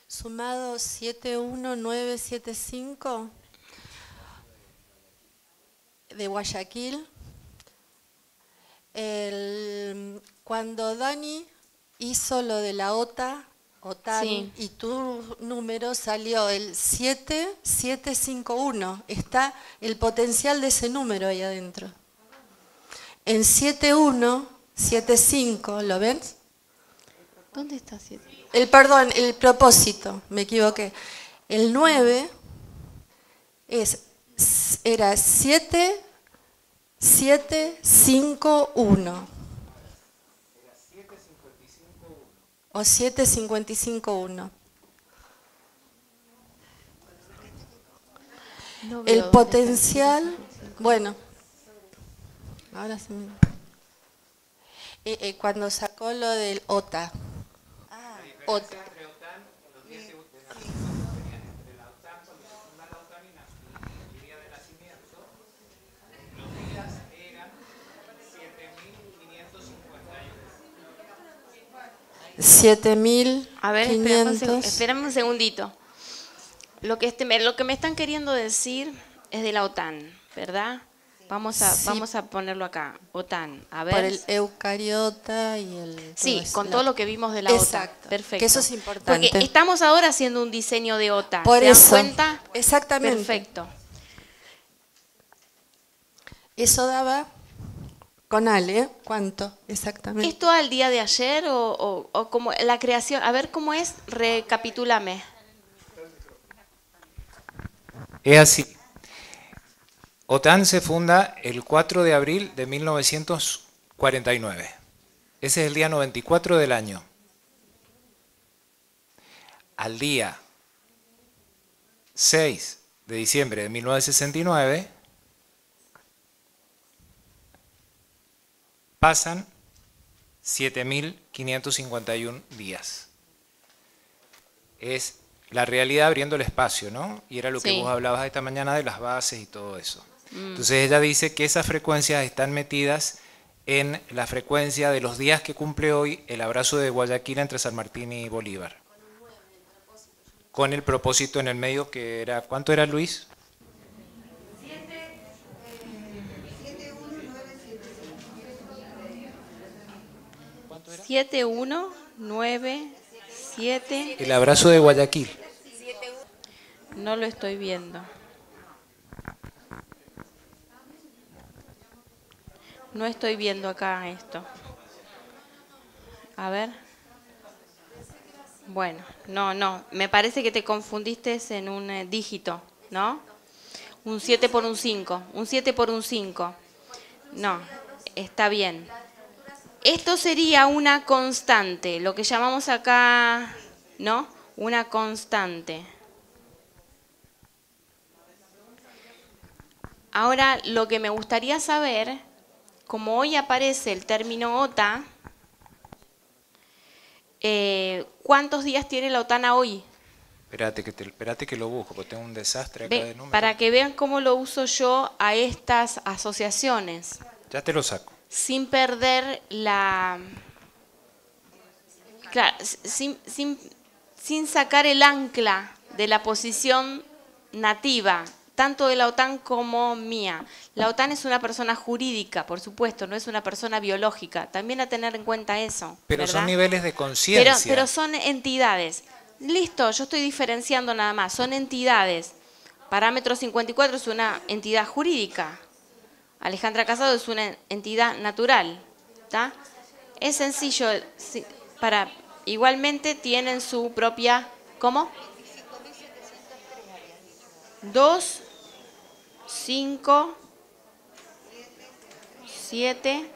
S9: sumado 71975 de Guayaquil, el, cuando Dani hizo lo de la OTA, OTAN, y tu número salió el 7751, está el potencial de ese número ahí adentro. En 7175, ¿lo ven? ¿Dónde está 7? El perdón, el propósito, me equivoqué. El 9 es, era 7751. o 755.1.
S1: el potencial,
S9: bueno, ahora sí. Eh, eh, cuando sacó lo del OTA, ah, OTA 7500. A ver, espérame
S1: un segundito. Lo que, este, lo que me están queriendo decir es de la OTAN, ¿verdad? Vamos a, vamos a ponerlo acá, OTAN. A ver. Por el
S9: eucariota y el... Sí, con todo lo que vimos de la Exacto, OTAN. Perfecto. Que eso es importante. Porque
S1: estamos ahora haciendo un diseño de OTAN. Por eso. cuenta? Exactamente. Perfecto. Eso
S9: daba con Ale, ¿cuánto exactamente?
S1: ¿Esto al día de ayer o, como la creación? A ver cómo es, recapitúlame.
S8: Es así. OTAN se funda el 4 de abril de 1949. Ese es el día 94 del año. Al día 6 de diciembre de 1969 Pasan 7.551 días. Es la realidad abriendo el espacio, ¿no? Y era lo que vos hablabas esta mañana de las bases y todo eso. Mm. Entonces ella dice que esas frecuencias están metidas en la frecuencia de los días que cumple hoy el abrazo de Guayaquil entre San Martín y Bolívar. Con el propósito en el medio que era, ¿cuánto era Luis?
S1: 7197. El abrazo de Guayaquil. No lo estoy viendo. no estoy viendo acá esto. A ver. Bueno, no, no. Me parece que te confundiste en un eh, dígito, ¿no? Un 7 por un 5. Un 7 por un 5. No, está bien. Esto sería una constante, lo que llamamos acá, ¿no? Una constante. Ahora, lo que me gustaría saber, como hoy aparece el término OTA, eh, ¿cuántos días tiene la OTAN hoy?
S8: Espérate que, que lo busco, porque tengo un desastre acá de números. Para
S1: que vean cómo lo uso yo a estas asociaciones.
S8: Ya te lo saco
S1: sin perder la... sin, sin, sacar el ancla de la posición nativa, tanto de la OTAN como mía. La OTAN es una persona jurídica, por supuesto, no es una persona biológica. También a tener en cuenta eso. Pero son
S8: niveles de conciencia. Pero, pero, son
S1: entidades. Listo, yo estoy diferenciando nada más. Son entidades. Parámetro 54 es una entidad jurídica. Alejandra Casado es una entidad natural, Es sencillo, para, igualmente tienen su propia, ¿cómo? 2, 5, 7,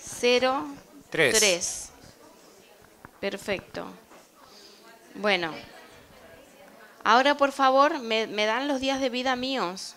S1: 0, 3. Perfecto. Bueno, ahora por favor, me dan los días de vida míos.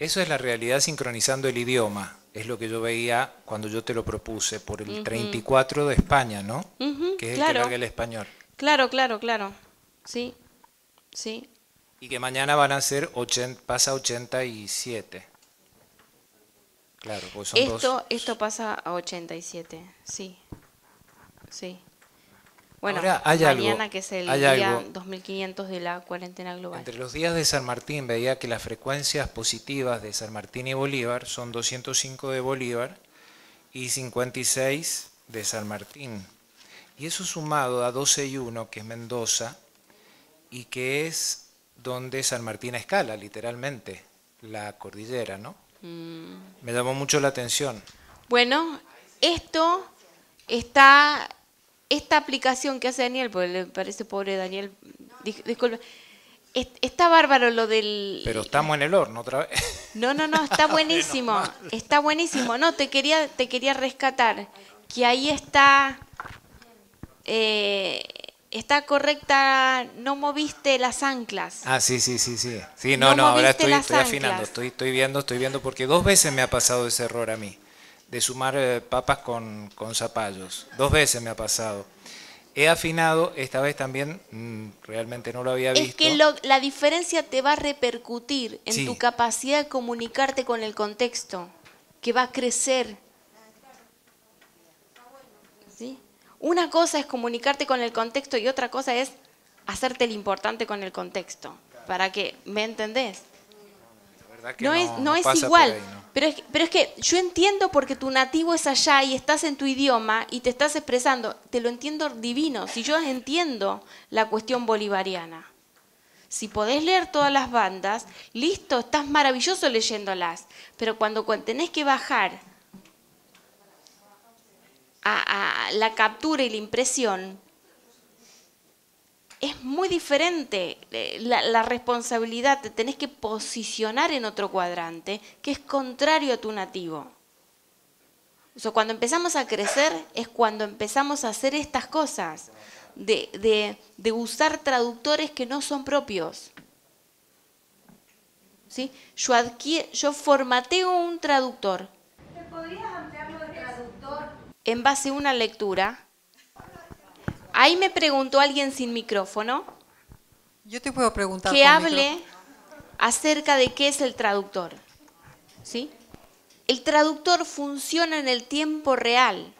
S8: Eso es la realidad sincronizando el idioma. Es lo que yo veía cuando yo te lo propuse por el 34 de España, ¿no?
S1: que es el que el español. Claro, claro, claro. Sí, sí.
S8: Y que mañana van a ser pasa 87. Claro, pues son esto,
S1: Esto pasa a 87, sí. Sí. Bueno, mañana que es el día 2500 de la cuarentena global. Entre
S8: los días de San Martín veía que las frecuencias positivas de San Martín y Bolívar son 205 de Bolívar y 56 de San Martín. Y eso sumado a 12 y 1, que es Mendoza, y que es donde San Martín escala, literalmente, la cordillera, ¿no? Mm. Me llamó mucho
S1: la atención. Bueno, esto está esta aplicación que hace Daniel, porque le parece pobre Daniel, disculpe. Está bárbaro lo del...
S8: Pero estamos en el horno otra vez.
S1: No, no, no, está buenísimo. está buenísimo. No, te quería, te quería rescatar. Que ahí está... Eh, está correcta, no moviste las anclas.
S8: Ah, sí, sí, sí, sí. Sí, no, no, ahora estoy, estoy afinando, estoy, estoy viendo, estoy viendo, porque dos veces me ha pasado ese error a mí de sumar eh, papas con, con, zapallos. Dos veces me ha pasado. He afinado, esta vez también mm, realmente no lo había visto. Es
S1: que la diferencia te va a repercutir en tu capacidad de comunicarte con el contexto, que va a crecer. Una cosa es comunicarte con el contexto y otra cosa es hacerte el importante con el contexto. ¿Para que ¿Me entendés? no, es, no, es igual. pero, es, pero es que yo entiendo porque tu nativo es allá y estás en tu idioma y te estás expresando. Te lo entiendo divino. Si yo entiendo la cuestión bolivariana. Si podés leer todas las bandas, listo, estás maravilloso leyéndolas. Pero cuando tenés que bajar a la captura y la impresión, es muy diferente eh, la, responsabilidad, te tenés que posicionar en otro cuadrante que es contrario a tu nativo. O cuando empezamos a crecer es cuando empezamos a hacer estas cosas, de, usar traductores que no son propios. ¿Sí? Yo, formateo un traductor. de
S6: traductor?
S1: En base a una lectura Ahí me preguntó alguien sin micrófono. Yo te puedo preguntar. Que hable acerca de qué es el traductor. ¿Sí? El traductor funciona en el tiempo real.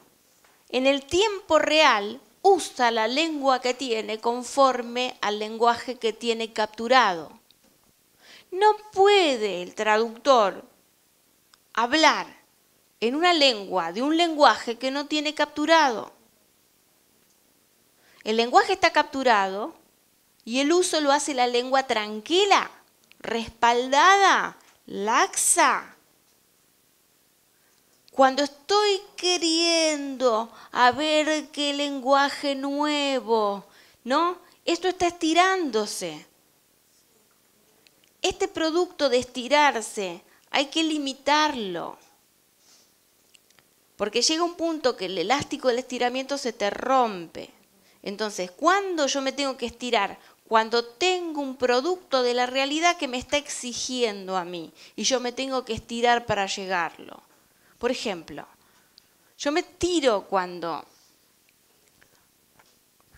S1: En el tiempo real usa la lengua que tiene conforme al lenguaje que tiene capturado. No puede el traductor hablar en una lengua de un lenguaje que no tiene capturado. El lenguaje está capturado y el uso lo hace la lengua tranquila, respaldada, laxa. Cuando estoy queriendo a ver qué lenguaje nuevo, ¿no? Esto está estirándose. Este producto de estirarse hay que limitarlo. Porque llega un punto que el elástico del estiramiento se te rompe. Entonces, ¿cuándo yo me tengo que estirar? Cuando tengo un producto de la realidad que me está exigiendo a mí y yo me tengo que estirar para llegarlo. Por ejemplo, yo me tiro cuando,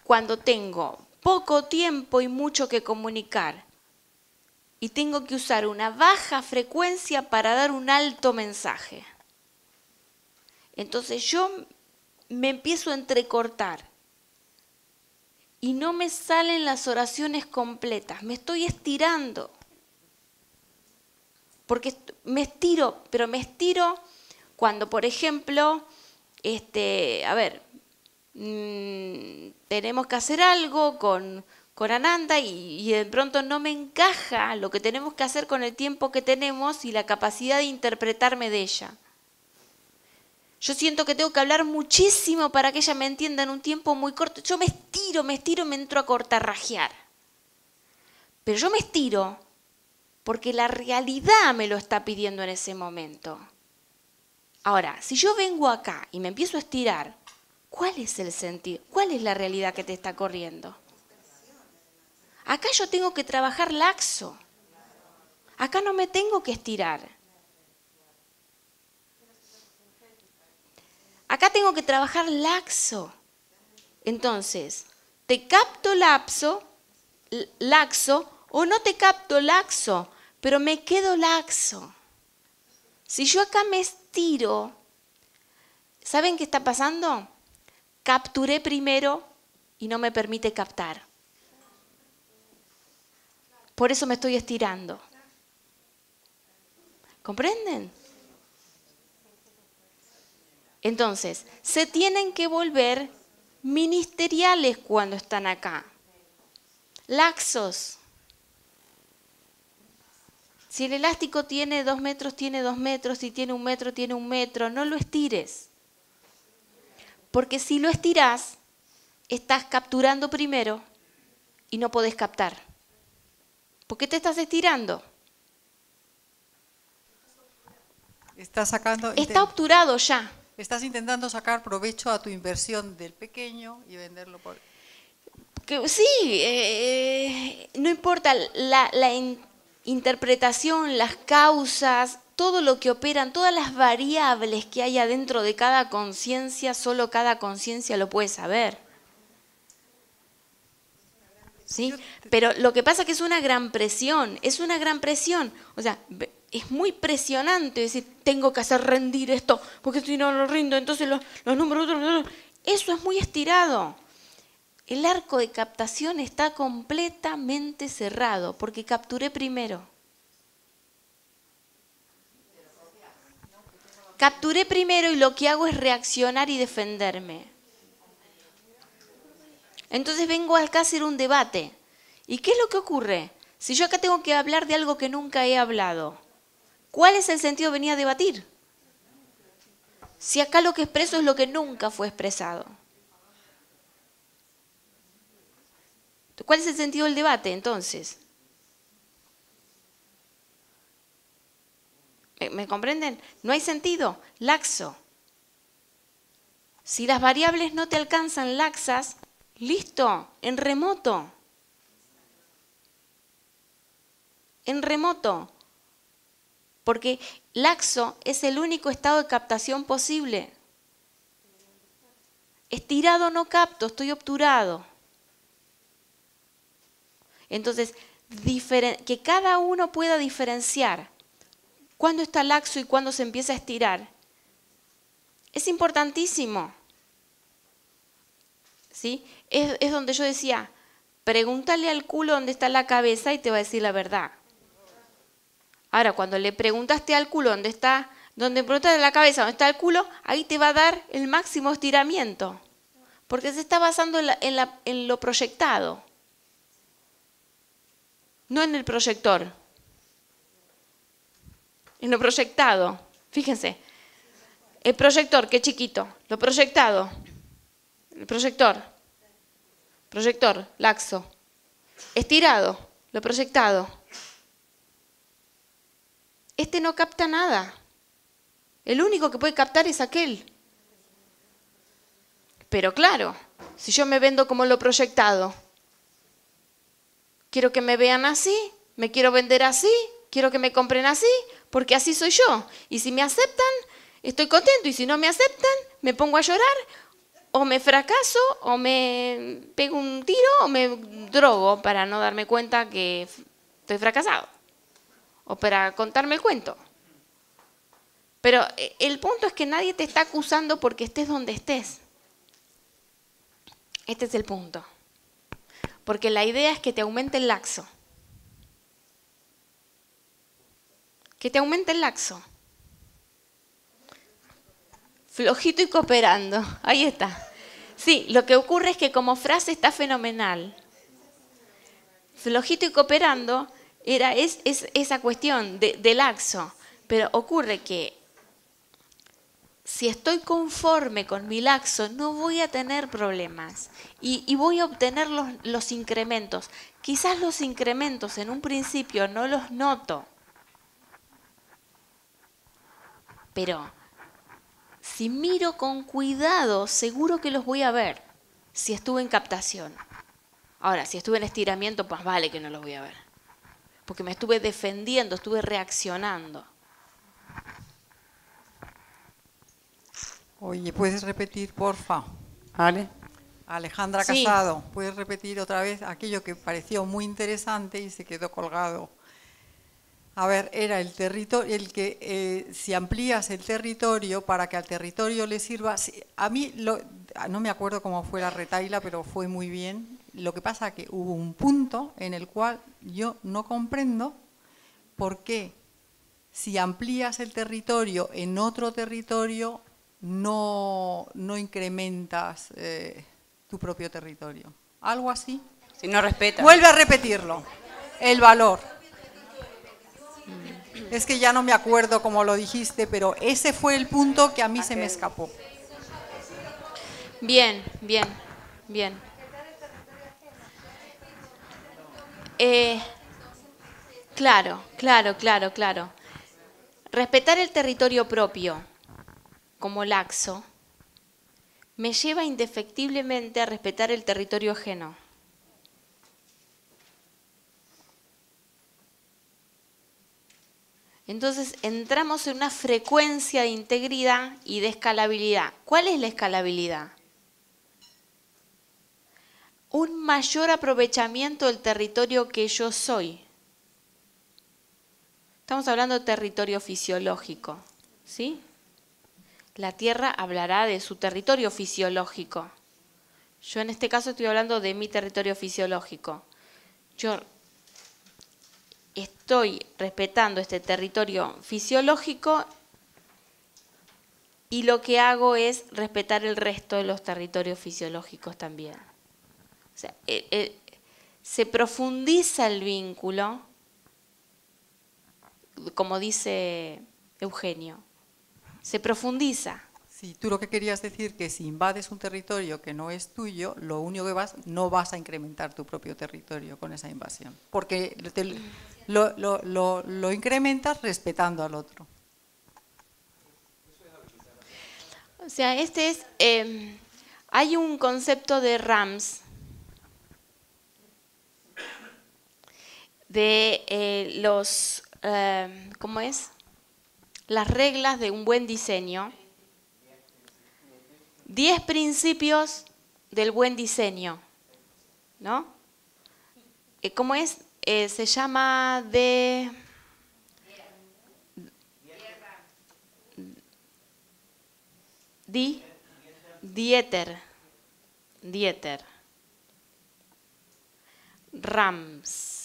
S1: cuando tengo poco tiempo y mucho que comunicar y tengo que usar una baja frecuencia para dar un alto mensaje. Entonces yo me empiezo a entrecortar y no me salen las oraciones completas, me estoy estirando. Porque me estiro, pero me estiro cuando, por ejemplo, este, a ver, mm, tenemos que hacer algo con, Ananda y, y, de pronto no me encaja lo que tenemos que hacer con el tiempo que tenemos y la capacidad de interpretarme de ella. Yo siento que tengo que hablar muchísimo para que ella me entienda en un tiempo muy corto. Yo me estiro, me estiro, me entro a cortarrajear. Pero yo me estiro porque la realidad me lo está pidiendo en ese momento. Ahora, si yo vengo acá y me empiezo a estirar, ¿cuál es el sentido? ¿Cuál es la realidad que te está corriendo? Acá yo tengo que trabajar laxo. Acá no me tengo que estirar. Acá tengo que trabajar laxo. Entonces, te capto lapso, laxo, o no te capto laxo, pero me quedo laxo. Si yo acá me estiro, ¿saben qué está pasando? Capturé primero y no me permite captar. Por eso me estoy estirando. ¿Comprenden? Entonces, se tienen que volver ministeriales cuando están acá, laxos. Si el elástico tiene dos metros, tiene dos metros, si tiene un metro, tiene un metro, no lo estires. Porque si lo estiras estás capturando primero y no podés captar. ¿Por qué te estás estirando? Está sacando.
S5: Está obturado ya. Estás intentando sacar provecho a tu inversión del pequeño y venderlo por...
S1: Que, sí, eh, eh, no importa la, interpretación, las causas, todo lo que operan, todas las variables que hay adentro de cada conciencia, solo cada conciencia lo puede saber. ¿Sí? Pero lo que pasa es que es una gran presión, es una gran presión. O sea, es muy presionante decir, tengo que hacer rendir esto, porque si no lo rindo, entonces los, los números... Eso es muy estirado. El arco de captación está completamente cerrado, porque capturé primero. Capturé primero y lo que hago es reaccionar y defenderme. Entonces vengo acá a hacer un debate. ¿Y qué es lo que ocurre? Si yo acá tengo que hablar de algo que nunca he hablado, ¿Cuál es el sentido de venir a debatir? Si acá lo que expreso es lo que nunca fue expresado. ¿Cuál es el sentido del debate entonces? ¿Me, ¿Me comprenden? No hay sentido, laxo. Si las variables no te alcanzan laxas, listo, en remoto. En remoto, porque laxo es el único estado de captación posible. Estirado no capto, estoy obturado. Entonces, que cada uno pueda diferenciar cuándo está laxo y cuándo se empieza a estirar. Es importantísimo. ¿Sí? Es, es donde yo decía, pregúntale al culo dónde está la cabeza y te va a decir la verdad. Ahora, cuando le preguntaste al culo dónde está, donde preguntaste la cabeza dónde está el culo, ahí te va a dar el máximo estiramiento, porque se está basando en, en lo proyectado, no en el proyector, en lo proyectado. Fíjense, el proyector, qué chiquito, lo proyectado, el proyector, proyector, laxo, estirado, lo proyectado este no capta nada. El único que puede captar es aquel. Pero claro, si yo me vendo como lo proyectado, quiero que me vean así, me quiero vender así, quiero que me compren así, porque así soy yo. Y si me aceptan, estoy contento. Y si no me aceptan, me pongo a llorar, o me fracaso, o me pego un tiro, o me drogo para no darme cuenta que estoy fracasado o para contarme el cuento. Pero eh, el punto es que nadie te está acusando porque estés donde estés. Este es el punto. Porque la idea es que te aumente el laxo. Que te aumente el laxo. Flojito y cooperando. Ahí está. Sí, lo que ocurre es que como frase está fenomenal. Flojito y cooperando era es, esa cuestión del laxo. Pero ocurre que si estoy conforme con mi laxo, no voy a tener problemas y, voy a obtener los, incrementos. Quizás los incrementos en un principio no los noto, pero si miro con cuidado, seguro que los voy a ver si estuve en captación. Ahora, si estuve en estiramiento, pues vale que no los voy a ver porque me estuve defendiendo, estuve reaccionando.
S5: Oye, ¿puedes repetir, porfa? Vale. Alejandra Casado, ¿puedes repetir otra vez aquello que pareció muy interesante y se quedó colgado? A ver, era el territorio, el que eh, si amplías el territorio para que al territorio le sirva. a mí, lo, no me acuerdo cómo fue la retaila, pero fue muy bien. Lo que pasa es que hubo un punto en el cual yo no comprendo por qué si amplías el territorio en otro territorio no, incrementas eh, tu propio territorio. Algo así. Si no respeta. Vuelve a repetirlo. El valor. Mm. Es que ya no me acuerdo cómo lo dijiste, pero ese fue el
S9: punto que a mí se me escapó.
S1: Bien, bien, bien. Eh, claro, claro, claro, claro. Respetar el territorio propio como laxo me lleva indefectiblemente a respetar el territorio ajeno. Entonces entramos en una frecuencia de integridad y de escalabilidad. ¿Cuál es la escalabilidad? un mayor aprovechamiento del territorio que yo soy. Estamos hablando de territorio fisiológico, ¿sí? La Tierra hablará de su territorio fisiológico. Yo en este caso estoy hablando de mi territorio fisiológico. Yo estoy respetando este territorio fisiológico y lo que hago es respetar el resto de los territorios fisiológicos también sea, eh, eh, se profundiza el vínculo, como dice Eugenio, se profundiza. Sí, tú lo que
S5: querías decir que si invades un territorio que no
S1: es tuyo, lo único
S5: que vas, no vas a incrementar tu propio territorio con esa invasión, porque lo, incrementas respetando al otro.
S1: O sea, este es, eh, hay un concepto de Rams de eh, los, eh, ¿cómo es? Las reglas de un buen diseño. Diez principios del buen diseño, ¿no? Eh, ¿Cómo es? se llama de... Di... Dieter. Dieter. Rams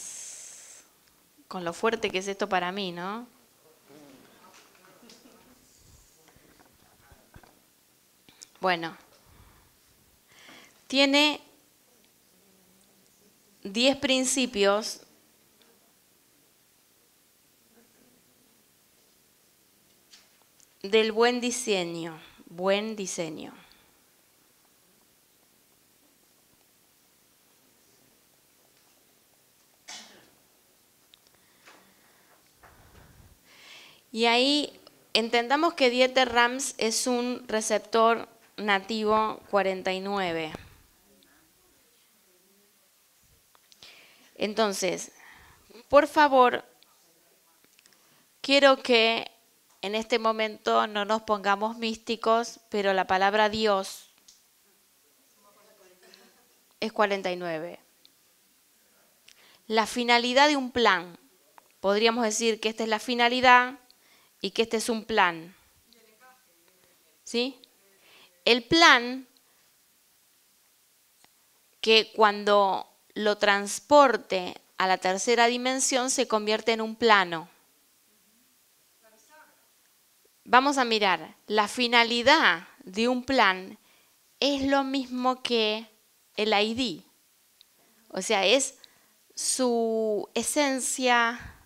S1: con lo fuerte que es esto para mí, ¿no? Bueno, tiene 10 principios del buen diseño, buen diseño. Y ahí entendamos que Dieter Rams es un receptor nativo 49. Entonces, por favor, quiero que en este momento no nos pongamos místicos, pero la palabra Dios es 49. La finalidad de un plan. Podríamos decir que esta es la finalidad y que este es un plan. ¿Sí? El plan que cuando lo transporte a la tercera dimensión se convierte en un plano. Vamos a mirar, la finalidad de un plan es lo mismo que el ID. O sea, es su esencia,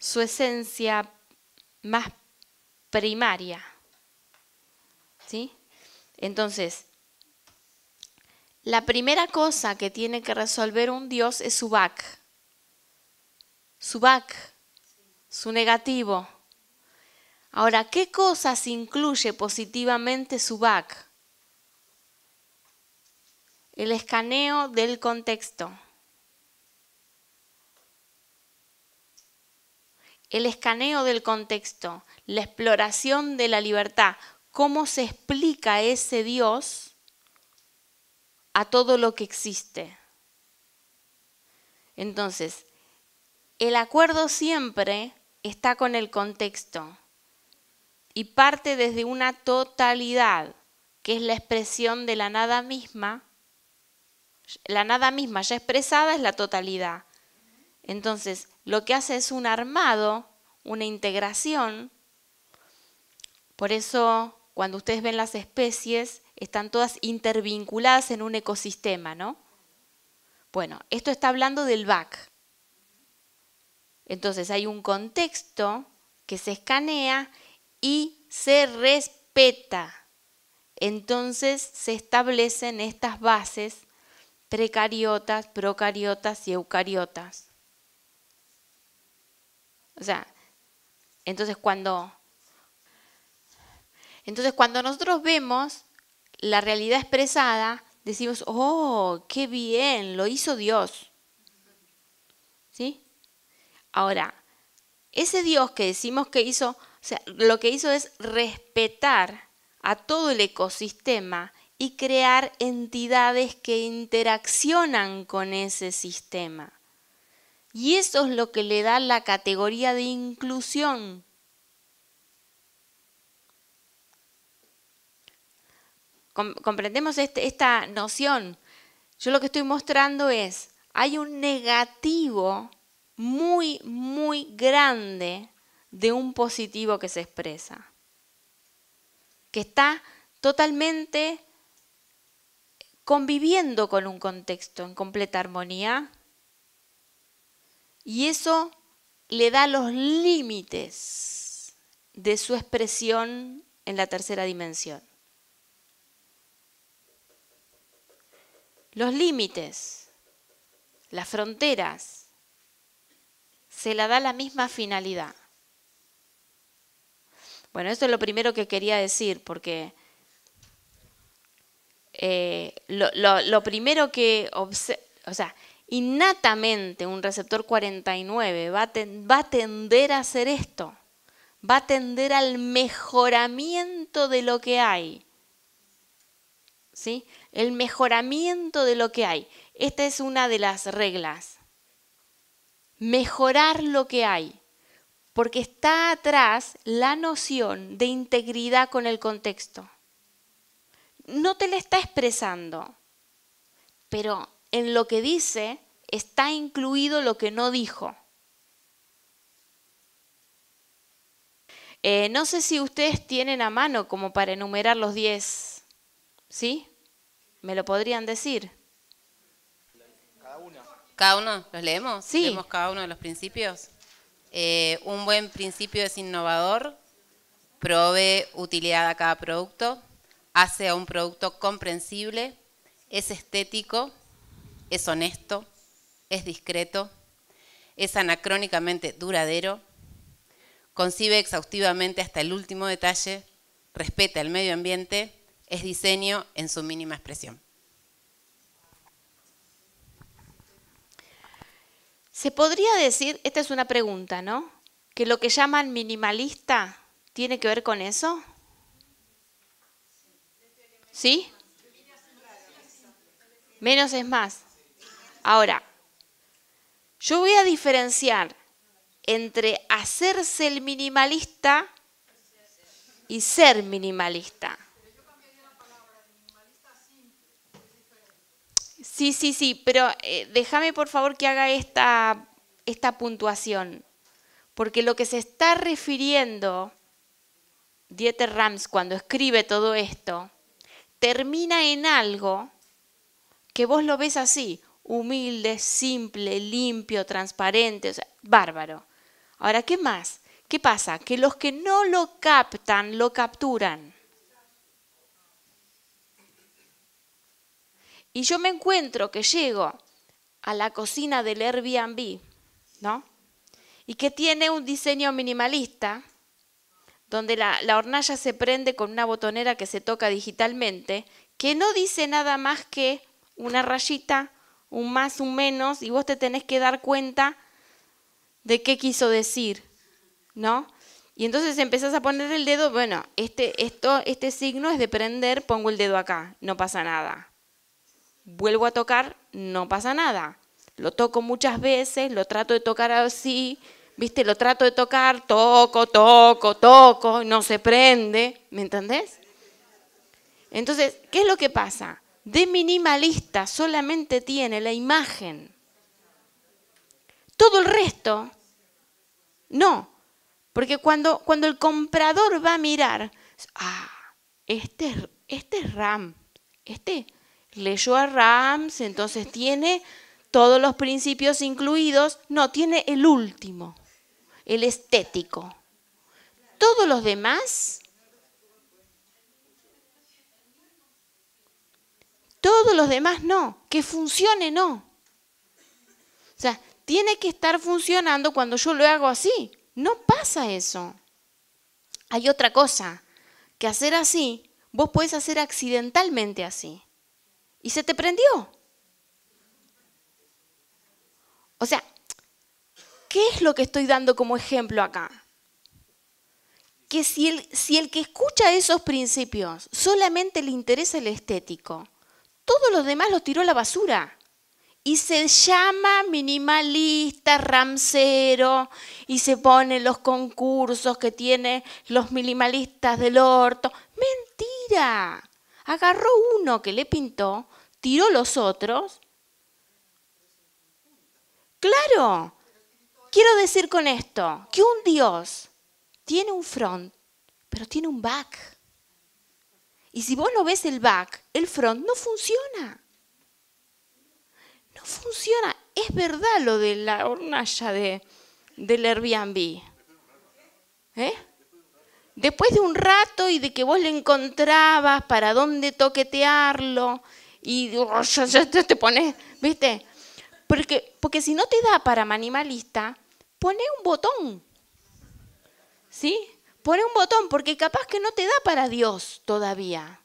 S1: su esencia más primaria. ¿Sí? Entonces, la primera cosa que tiene que resolver un Dios es su back, su back, su negativo. Ahora, ¿qué cosas incluye positivamente su back? El escaneo del contexto. el escaneo del contexto, la exploración de la libertad, cómo se explica ese Dios a todo lo que existe. Entonces, el acuerdo siempre está con el contexto y parte desde una totalidad, que es la expresión de la nada misma. La nada misma ya expresada es la totalidad. Entonces, lo que hace es un armado, una integración. Por eso, cuando ustedes ven las especies, están todas intervinculadas en un ecosistema, ¿no? Bueno, esto está hablando del bac Entonces hay un contexto que se escanea y se respeta. Entonces se establecen estas bases precariotas, procariotas y eucariotas. O sea, entonces cuando, entonces cuando nosotros vemos la realidad expresada, decimos, oh, qué bien, lo hizo Dios. ¿Sí? Ahora, ese Dios que decimos que hizo, o sea, lo que hizo es respetar a todo el ecosistema y crear entidades que interaccionan con ese sistema. Y eso es lo que le da la categoría de inclusión. comprendemos este, esta noción. Yo lo que estoy mostrando es, hay un negativo muy, muy grande de un positivo que se expresa, que está totalmente conviviendo con un contexto en completa armonía y eso le da los límites de su expresión en la tercera dimensión. Los límites, las fronteras, se la da la misma finalidad. Bueno, esto es lo primero que quería decir, porque eh, lo, lo, primero que... O sea, innatamente un receptor 49 va a, va a tender a hacer esto, va a tender al mejoramiento de lo que hay. ¿Sí? El mejoramiento de lo que hay. Esta es una de las reglas. Mejorar lo que hay, porque está atrás la noción de integridad con el contexto. No te la está expresando, pero en lo que dice está incluido lo que no dijo. Eh, no sé si ustedes tienen a mano como para enumerar los diez, ¿Sí? ¿Me lo podrían decir? Cada uno. ¿Cada uno? ¿Los leemos? Sí. ¿Leemos
S6: cada uno de los principios? Eh, un buen principio es innovador, provee utilidad a cada producto, hace a un producto comprensible, es estético, es honesto, es discreto, es anacrónicamente duradero, concibe exhaustivamente hasta el último detalle, respeta el medio ambiente, es diseño en su mínima expresión.
S1: Se podría decir, esta es una pregunta, ¿no? Que lo que llaman minimalista tiene que ver con eso. ¿Sí? Menos es más. Ahora, yo voy a diferenciar entre hacerse el minimalista y ser minimalista. Sí, sí, sí, pero eh, déjame por favor que haga esta, esta puntuación, porque lo que se está refiriendo Dieter Rams cuando escribe todo esto, termina en algo que vos lo ves así, humilde, simple, limpio, transparente, o sea, bárbaro. Ahora, ¿qué más? ¿Qué pasa? Que los que no lo captan, lo capturan. Y yo me encuentro que llego a la cocina del Airbnb, ¿no? Y que tiene un diseño minimalista, donde la, la, hornalla se prende con una botonera que se toca digitalmente, que no dice nada más que una rayita, un más, un menos, y vos te tenés que dar cuenta de qué quiso decir, ¿no? Y entonces empezás a poner el dedo, bueno, este, esto, este signo es de prender, pongo el dedo acá, no pasa nada. Vuelvo a tocar, no pasa nada. Lo toco muchas veces, lo trato de tocar así, viste, lo trato de tocar, toco, toco, toco, no se prende, ¿me entendés? Entonces, ¿qué es lo que pasa? de minimalista solamente tiene la imagen. Todo el resto, no. Porque cuando, cuando el comprador va a mirar, ah, este, este es RAM, este leyó a Rams, entonces tiene todos los principios incluidos, no, tiene el último, el estético. Todos los demás Todos los demás no, que funcione no. O sea, tiene que estar funcionando cuando yo lo hago así. No pasa eso. Hay otra cosa, que hacer así, vos podés hacer accidentalmente así. Y se te prendió. O sea, ¿qué es lo que estoy dando como ejemplo acá? Que si el, si el que escucha esos principios solamente le interesa el estético, todos los demás los tiró a la basura. Y se llama minimalista, ramsero, y se pone los concursos que tienen los minimalistas del orto. Mentira. Agarró uno que le pintó, tiró los otros. Claro. Quiero decir con esto que un Dios tiene un front, pero tiene un back. Y si vos no ves el back, el front no funciona. No funciona. Es verdad lo de la hornalla de, del Airbnb. ¿Eh? Después de un rato y de que vos le encontrabas para dónde toquetearlo y ya te pones, ¿viste? Porque, porque si no te da para manimalista, pone un botón. ¿Sí? Pone un botón porque capaz que no te da para Dios todavía.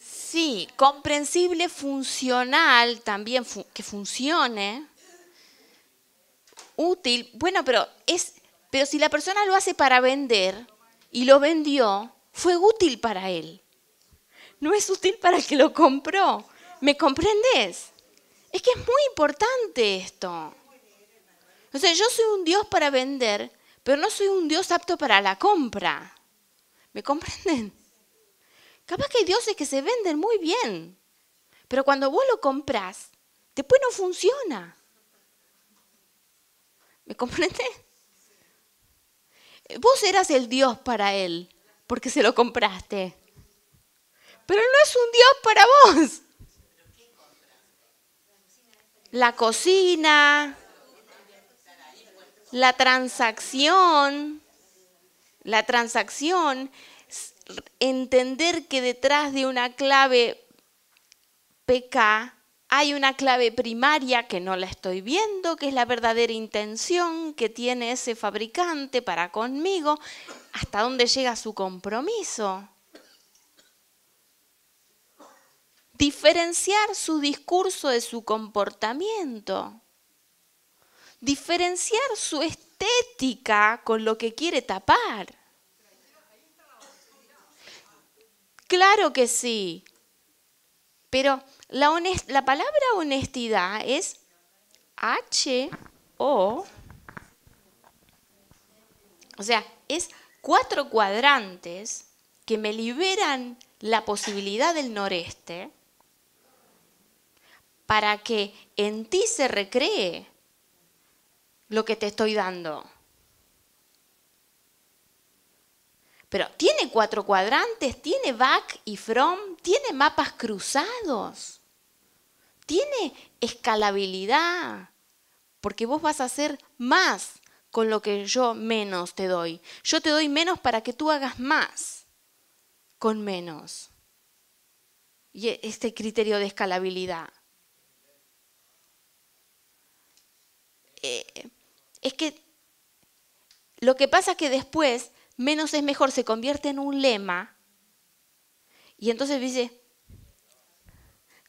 S1: Sí, comprensible, funcional también, que funcione, útil. Bueno, pero, es, pero si la persona lo hace para vender y lo vendió, fue útil para él. No es útil para el que lo compró. ¿Me comprendes? Es que es muy importante esto. O yo soy un Dios para vender, pero no soy un Dios apto para la compra. ¿Me comprenden? Capaz que hay dioses que se venden muy bien, pero cuando vos lo compras, después no funciona. ¿Me comprenden? Vos eras el Dios para él, porque se lo compraste. Pero no es un Dios para vos. La cocina, la transacción, la transacción, entender que detrás de una clave PK hay una clave primaria que no la estoy viendo, que es la verdadera intención que tiene ese fabricante para conmigo, hasta dónde llega su compromiso. Diferenciar su discurso de su comportamiento diferenciar su estética con lo que quiere tapar. Claro que sí, pero la, la palabra honestidad es H-O, o sea, es cuatro cuadrantes que me liberan la posibilidad del noreste para que en ti se recree lo que te estoy dando. Pero tiene cuatro cuadrantes, tiene back y from, tiene mapas cruzados, tiene escalabilidad, porque vos vas a hacer más con lo que yo menos te doy. Yo te doy menos para que tú hagas más con menos. Y e, este criterio de escalabilidad. Eh, es que lo que pasa es que después menos es mejor se convierte en un lema y entonces dice,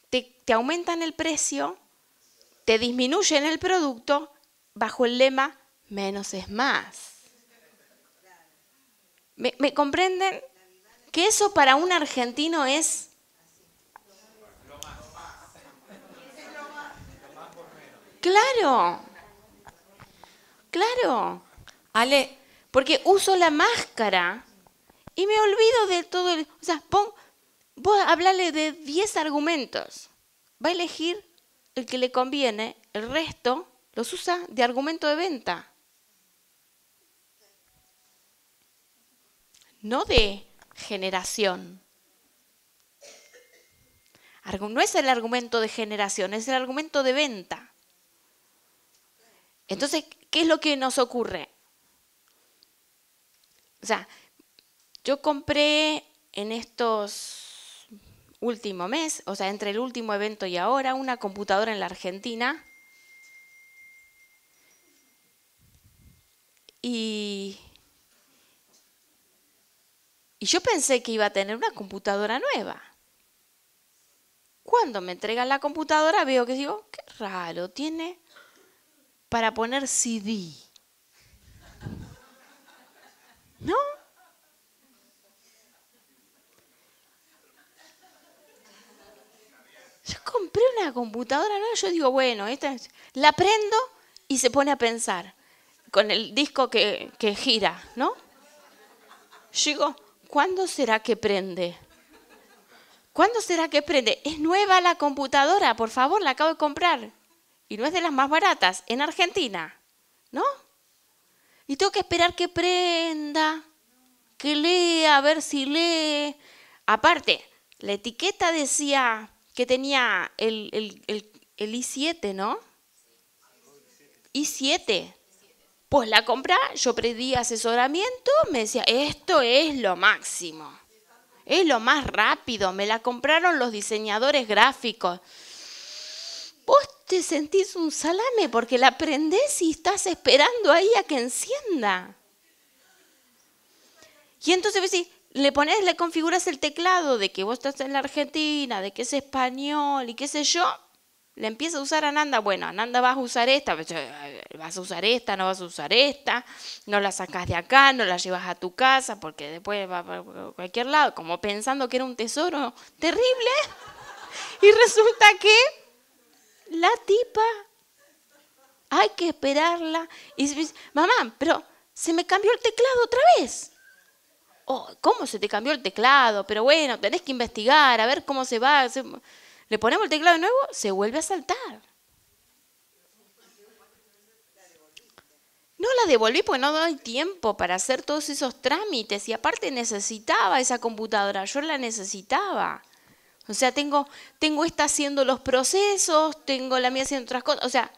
S1: te, aumentan el precio, te disminuyen el producto bajo el lema menos es más. ¿Me, comprenden? Que eso para un argentino es... Claro. Claro, Ale, porque uso la máscara y me olvido de todo. El, o sea, pon, vos hablarle de 10 argumentos. Va a elegir el que le conviene, el resto los usa de argumento de venta. No de generación. No es el argumento de generación, es el argumento de venta. Entonces, ¿qué es lo que nos ocurre? O sea, yo compré en estos último mes, o sea, entre el último evento y ahora, una computadora en la Argentina. Y, y yo pensé que iba a tener una computadora nueva. Cuando me entregan la computadora veo que digo, qué raro, tiene para poner CD. ¿No? Yo compré una computadora ¿no? yo digo, bueno, esta la prendo y se pone a pensar con el disco que, que gira, ¿no? Yo digo, ¿cuándo será que prende? ¿Cuándo será que prende? Es nueva la computadora, por favor, la acabo de comprar. Y no es de las más baratas, en Argentina, ¿no? Y tengo que esperar que prenda, que lea, a ver si lee. Aparte, la etiqueta decía que tenía el, el, i7, ¿no? i7. Pues la compré, yo pedí asesoramiento, me decía, esto es lo máximo. Es lo más rápido, me la compraron los diseñadores gráficos. Pues, te sentís un salame porque la prendés y estás esperando ahí a que encienda. Y entonces le pones, le configuras el teclado de que vos estás en la Argentina, de que es español y qué sé yo, le empieza a usar a Nanda, bueno, Nanda vas a usar esta, pues, eh, vas a usar esta, no vas a usar esta, no la sacas de acá, no la llevas a tu casa, porque después va a cualquier lado, como pensando que era un tesoro terrible, y resulta que la tipa. Hay que esperarla. Y dice, mamá, pero se me cambió el teclado otra vez. Oh, ¿Cómo se te cambió el teclado? Pero bueno, tenés que investigar, a ver cómo se va. Le ponemos el teclado de nuevo, se vuelve a saltar. No la devolví porque no doy tiempo para hacer todos esos trámites y aparte necesitaba esa computadora, yo la necesitaba. O sea, tengo, tengo esta haciendo los procesos, tengo la mía haciendo otras cosas. O sea,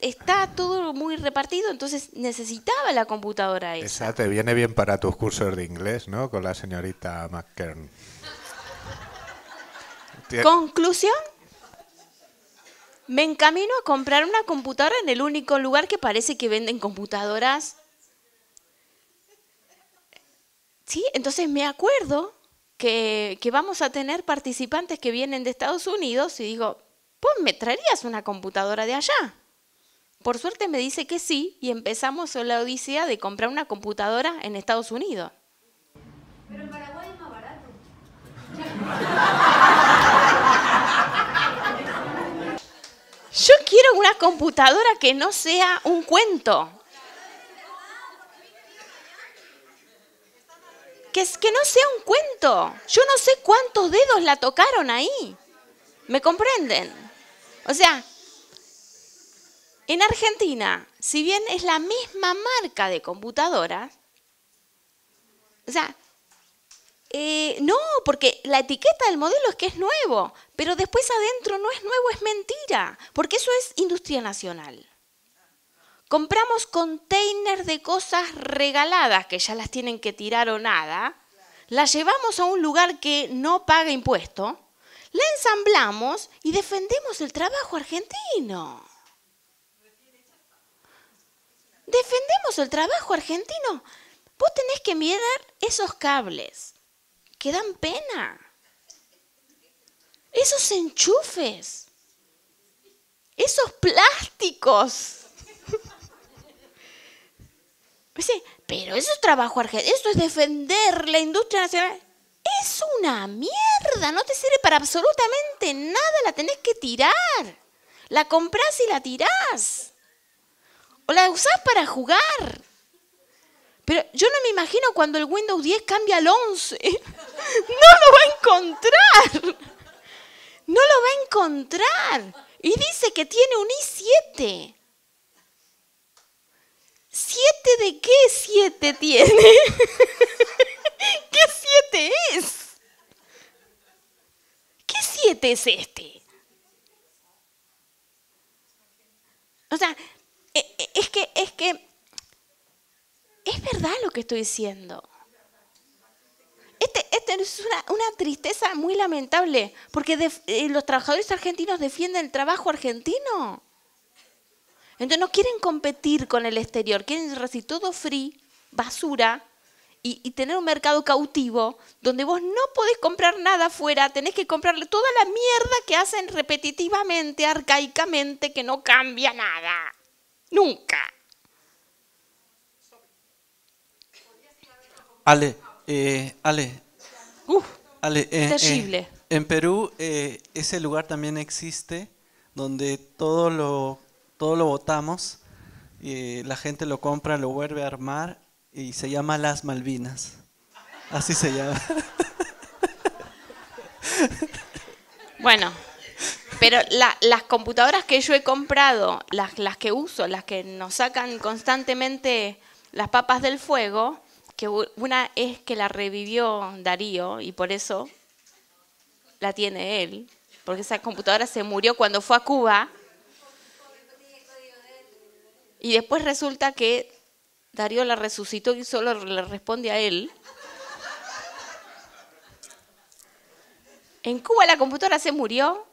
S1: está todo muy repartido, entonces necesitaba la computadora esa.
S8: Exacto, te viene bien para tus cursos de inglés, ¿no? Con la señorita McKern.
S1: Conclusión. Me encamino a comprar una computadora en el único lugar que parece que venden computadoras. Sí, entonces me acuerdo que, vamos a tener participantes que vienen de Estados Unidos y digo, ¿pues me traerías una computadora de allá? Por suerte me dice que sí y empezamos la odisea de comprar una computadora en Estados Unidos. Pero en Paraguay es más barato. Yo quiero una computadora que no sea un cuento. que, que no sea un cuento. Yo no sé cuántos dedos la tocaron ahí. ¿Me comprenden? O sea, en Argentina, si bien es la misma marca de computadora, o sea, eh, no, porque la etiqueta del modelo es que es nuevo, pero después adentro no es nuevo, es mentira, porque eso es industria nacional. Compramos containers de cosas regaladas que ya las tienen que tirar o nada. Las llevamos a un lugar que no paga impuesto. La ensamblamos y defendemos el trabajo argentino. Defendemos el trabajo argentino. Vos tenés que mirar esos cables que dan pena. Esos enchufes. Esos plásticos. Pues pero eso es trabajo argentino, eso es defender la industria nacional. Es una mierda, no te sirve para absolutamente nada, la tenés que tirar. La compras y la tirás. O la usás para jugar. Pero yo no me imagino cuando el Windows 10 cambia al 11. No lo va a encontrar. No lo va a encontrar. Y dice que tiene un i7. ¿Siete de qué siete tiene? ¿Qué siete es? ¿Qué siete es este? O sea, e, e, es que, es que, es verdad lo que estoy diciendo. Este, este es una, tristeza muy lamentable, porque eh, los trabajadores argentinos defienden el trabajo argentino. Entonces no quieren competir con el exterior, quieren recibir todo free, basura, y, tener un mercado cautivo donde vos no podés comprar nada afuera, tenés que comprarle toda la mierda que hacen repetitivamente, arcaicamente, que no cambia nada. Nunca.
S4: Ale, eh, Ale. Uf, eh, eh, terrible. en Perú ese lugar también existe donde todo lo todo lo botamos, y la gente lo compra, lo vuelve a armar y se llama Las Malvinas. Así se llama.
S1: Bueno, pero las computadoras que yo he comprado, las, las que uso, las que nos sacan constantemente las papas del fuego, que una es que la revivió Darío y por eso la tiene él, porque esa computadora se murió cuando fue a Cuba y después resulta que Darío la resucitó y solo le responde a él. En Cuba la computadora se murió,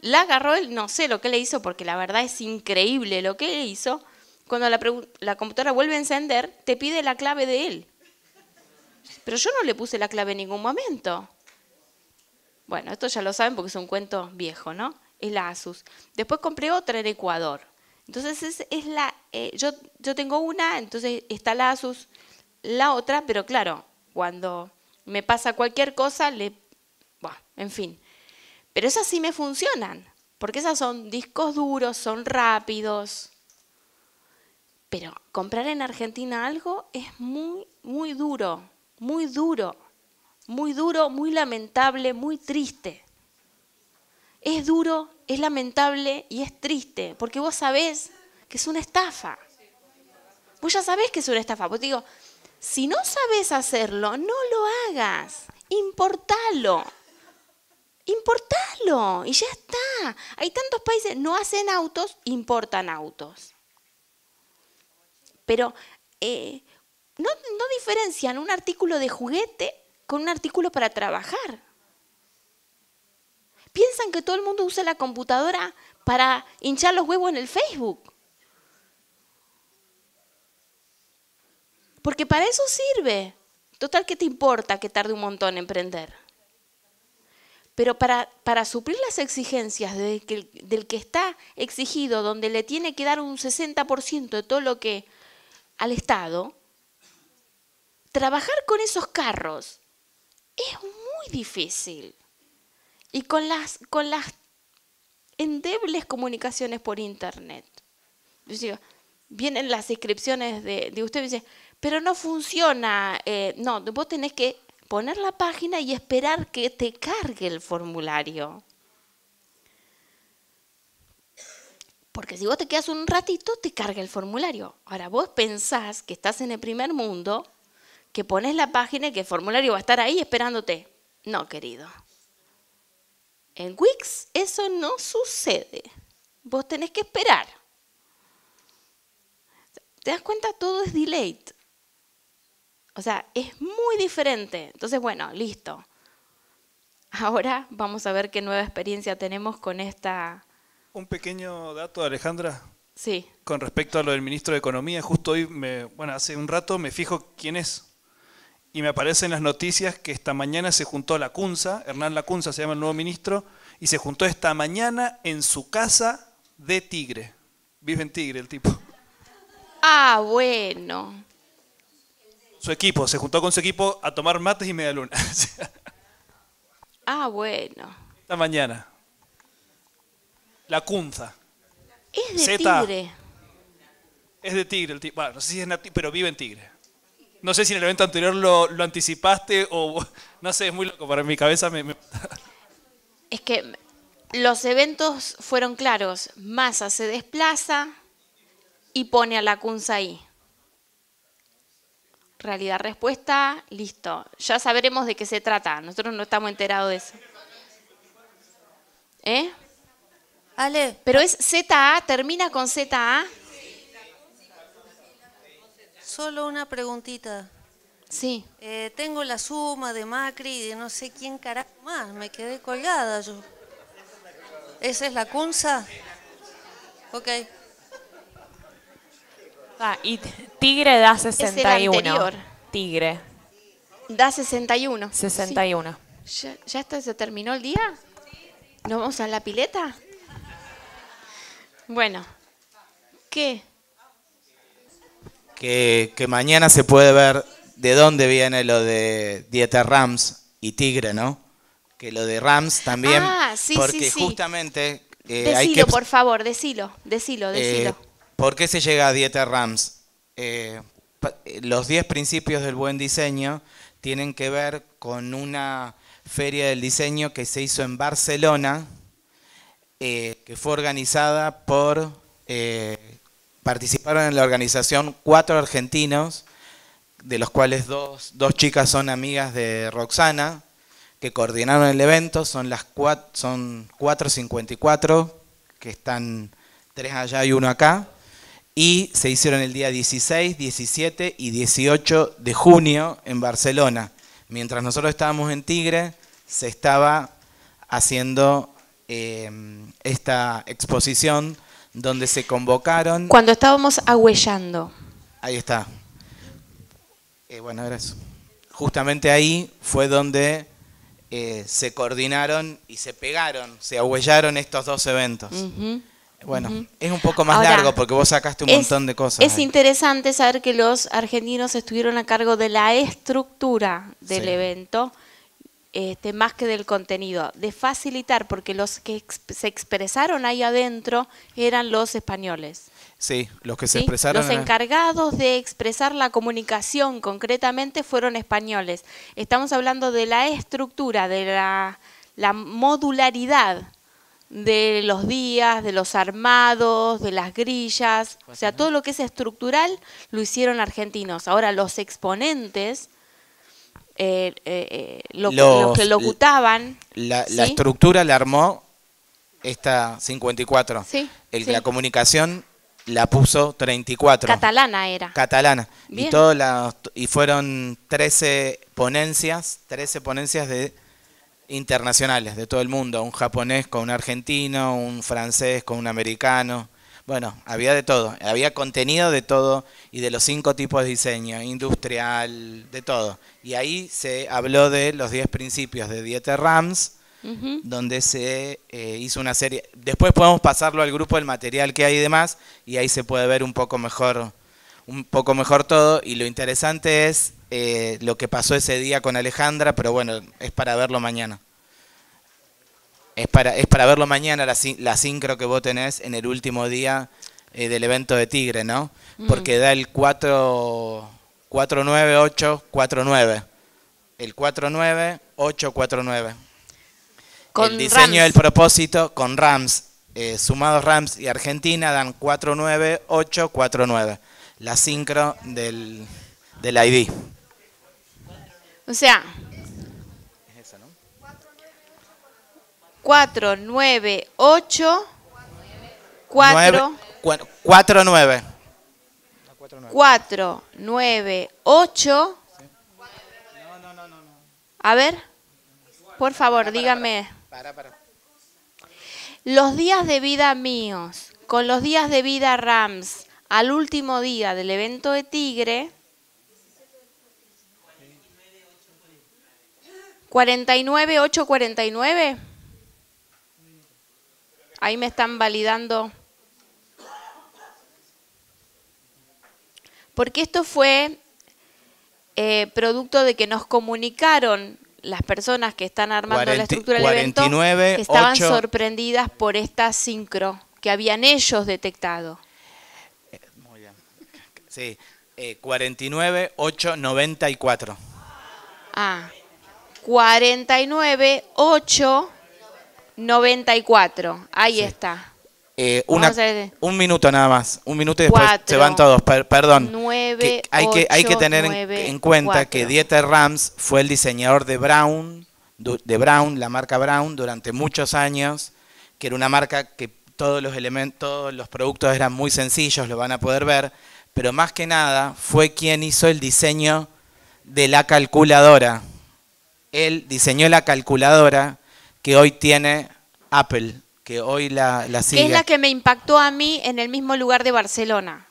S1: la agarró él, no sé lo que le hizo, porque la verdad es increíble lo que le hizo. Cuando la, la computadora vuelve a encender, te pide la clave de él. Pero yo no le puse la clave en ningún momento. Bueno, esto ya lo saben porque es un cuento viejo, ¿no? Es la Asus. Después compré otra en Ecuador. Entonces es, la, eh, yo, yo tengo una, entonces está la ASUS, la otra, pero claro, cuando me pasa cualquier cosa, le, en fin. Pero esas sí me funcionan, porque esas son discos duros, son rápidos. Pero comprar en Argentina algo es muy, muy duro, muy duro, muy duro, muy lamentable, muy triste. Es duro, es lamentable y es triste, porque vos sabés que es una estafa. Vos ya sabés que es una estafa. Vos digo, si no sabés hacerlo, no lo hagas. Importalo. Importalo. Y ya está. Hay tantos países, no hacen autos, importan autos. Pero eh, no, no diferencian un artículo de juguete con un artículo para trabajar piensan que todo el mundo usa la computadora para hinchar los huevos en el Facebook. Porque para eso sirve. Total, que te importa que tarde un montón en emprender? Pero para, suplir las exigencias del que, del que está exigido, donde le tiene que dar un 60% de todo lo que al Estado, trabajar con esos carros es muy difícil y con las, con las endebles comunicaciones por internet. Yo digo, vienen las inscripciones de, de usted y dice, pero no funciona. Eh, no, vos tenés que poner la página y esperar que te cargue el formulario. Porque si vos te quedas un ratito, te carga el formulario. Ahora vos pensás que estás en el primer mundo, que pones la página y que el formulario va a estar ahí esperándote. No, querido. En Wix eso no sucede. Vos tenés que esperar. ¿Te das cuenta? Todo es delayed. O sea, es muy diferente. Entonces, bueno, listo. Ahora vamos a ver qué nueva experiencia tenemos con esta...
S2: Un pequeño dato, Alejandra. Sí. Con respecto a lo del ministro de Economía, justo hoy, me, bueno, hace un rato me fijo quién es y me aparecen las noticias que esta mañana se juntó la Cunza, Hernán Lacunza se llama el nuevo ministro, y se juntó esta mañana en su casa de Tigre. Vive en Tigre el tipo.
S1: Ah, bueno.
S2: Su equipo, se juntó con su equipo a tomar mates y media luna.
S1: ah, bueno.
S2: Esta mañana. La Cunza.
S1: Es de Tigre.
S2: Es de Tigre el tipo. Bueno, no sé si es nativo, pero vive en Tigre. No sé si en el evento anterior lo, anticipaste o no sé, es muy loco para mi cabeza. Me,
S1: Es que los eventos fueron claros. Massa se desplaza y pone a la Kunza ahí. Realidad, respuesta, listo. Ya sabremos de qué se trata. Nosotros no estamos enterados de eso. ¿Eh? Ale. Pero es ZA, termina con ZA.
S9: Solo una preguntita. Sí. Eh, tengo la suma de Macri y de no sé quién carajo más. Me quedé colgada yo. ¿Esa es la Kunza.
S1: Ok. Ah, y Tigre da 61. Es el Tigre. Da 61. 61. ¿Ya, está, se terminó el día? ¿No vamos a la pileta? Bueno. ¿Qué?
S7: que, mañana se puede ver de dónde viene lo de Dieter Rams y Tigre, ¿no? Que lo de Rams también, ah, sí, porque sí, sí. justamente... Eh, hay que... por
S1: favor, decilo, decilo, eh, decilo.
S7: ¿Por qué se llega a Dieter Rams? Eh, los 10 principios del buen diseño tienen que ver con una feria del diseño que se hizo en Barcelona, que fue organizada por Participaron en la organización cuatro argentinos, de los cuales dos, chicas son amigas de Roxana, que coordinaron el evento, son las cuatro, son 4.54, que están tres allá y uno acá, y se hicieron el día 16, 17 y 18 de junio en Barcelona. Mientras nosotros estábamos en Tigre, se estaba haciendo eh, esta exposición donde se convocaron...
S1: Cuando estábamos ahuellando.
S7: Ahí está. Eh, bueno, gracias. Justamente ahí fue donde eh, se coordinaron y se pegaron, se ahuellaron estos dos eventos. Bueno, es un poco más largo porque vos sacaste un montón de cosas. Es
S1: interesante saber que los argentinos estuvieron a cargo de la estructura del evento este, más que del contenido, de facilitar, porque los que se expresaron ahí adentro eran los españoles.
S7: Sí, los que se expresaron. Los
S1: encargados de expresar la comunicación concretamente fueron españoles. Estamos hablando de la estructura, de la, la modularidad de los días, de los armados, de las grillas, o sea, todo lo que es estructural lo hicieron argentinos. Ahora los exponentes eh, eh, eh, lo, que locutaban.
S7: La, la estructura la armó esta 54. La comunicación la puso 34.
S1: Catalana era.
S7: Catalana. Y, todos y fueron 13 ponencias, 13 ponencias de internacionales de todo el mundo, un japonés con un argentino, un francés con un americano, bueno, había de todo, había contenido de todo y de los cinco tipos de diseño, industrial, de todo. Y ahí se habló de los 10 principios de Dieter Rams, donde se eh, hizo una serie. Después podemos pasarlo al grupo, del material que hay y demás, y ahí se puede ver un poco mejor, un poco mejor todo. Y lo interesante es eh, lo que pasó ese día con Alejandra, pero bueno, es para verlo mañana es para, es para verlo mañana la, la sincro que vos tenés en el último día eh, del evento de Tigre, ¿no? Mm. Porque da el 4, 4, 9, 8, 4, 9. El 4, 9, 8, 4, 9.
S2: Con el diseño Rams. del
S7: propósito con Rams. Eh, sumados Rams y Argentina dan 4, 9, 8, 4, 9. La sincro del, del ID.
S1: O sea, 4, 9, 8, 4,
S7: 4, 9.
S1: 4, 9, 8. A ver, por favor, dígame. los días de vida míos con los días de vida Rams al último día del evento de Tigre. 49, 8, 49. Ahí me están validando. Porque esto fue eh, producto de que nos comunicaron las personas que están armando la estructura del 49, evento que estaban sorprendidas por esta sincro que habían ellos detectado.
S7: muy bien. Sí, eh, 49,
S1: Ah, 49, 8, 94, ahí está.
S7: Eh, un minuto nada más, un minuto y después se van todos, perdón.
S1: hay, que, hay que tener en, cuenta que
S7: Dieter Rams fue el diseñador de Brown, de Brown, la marca Brown, durante muchos años, que era una marca que todos los elementos, los productos eran muy sencillos, lo van a poder ver, pero más que nada fue quien hizo el diseño de la calculadora. Él diseñó la calculadora que hoy tiene Apple, que hoy la, la sigue. es la
S1: que me impactó a mí en el mismo lugar de Barcelona.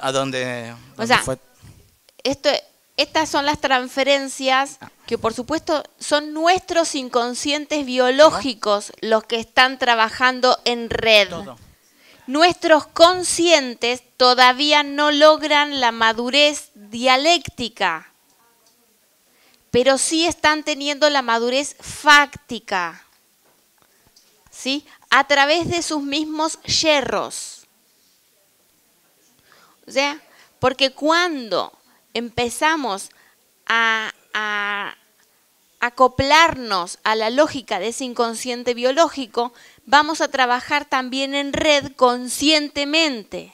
S7: a dónde o sea,
S1: estas son las transferencias ah. que por supuesto son nuestros inconscientes biológicos los que están trabajando en red. Nuestros conscientes todavía no logran la madurez dialéctica, pero sí están teniendo la madurez fáctica. ¿sí? A través de sus mismos yerros. porque cuando empezamos a, a acoplarnos a la lógica de ese inconsciente biológico, vamos a trabajar también en red conscientemente.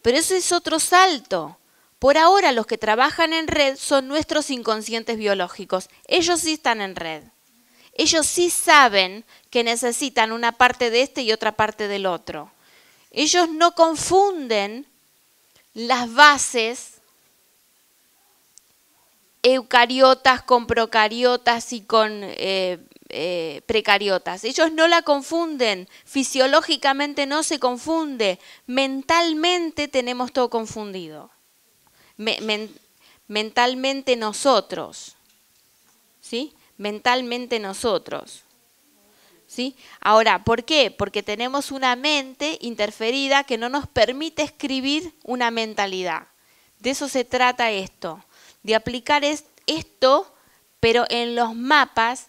S1: Pero eso es otro salto. Por ahora los que trabajan en red son nuestros inconscientes biológicos. Ellos sí están en red. Ellos sí saben que necesitan una parte de este y otra parte del otro. Ellos no confunden las bases eucariotas con procariotas y con eh, eh, precariotas. Ellos no la confunden, fisiológicamente no se confunde, mentalmente tenemos todo confundido. mentalmente nosotros. ¿Sí? mentalmente nosotros. ¿Sí? Ahora, ¿por qué? Porque tenemos una mente interferida que no nos permite escribir una mentalidad. De eso se trata esto, de aplicar esto, pero en los mapas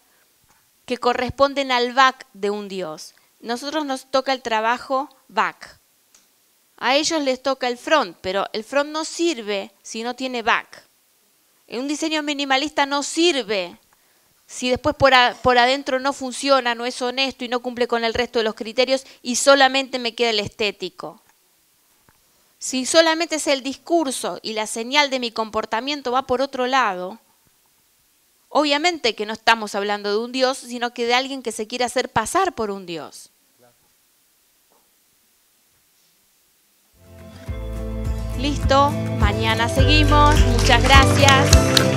S1: que corresponden al back de un dios. Nosotros nos toca el trabajo back. A ellos les toca el front, pero el front no sirve si no tiene back. En un diseño minimalista no sirve si después por, adentro no funciona, no es honesto y no cumple con el resto de los criterios y solamente me queda el estético. Si solamente es el discurso y la señal de mi comportamiento va por otro lado, obviamente que no estamos hablando de un Dios, sino que de alguien que se quiere hacer pasar por un Dios. Listo, mañana seguimos. Muchas gracias.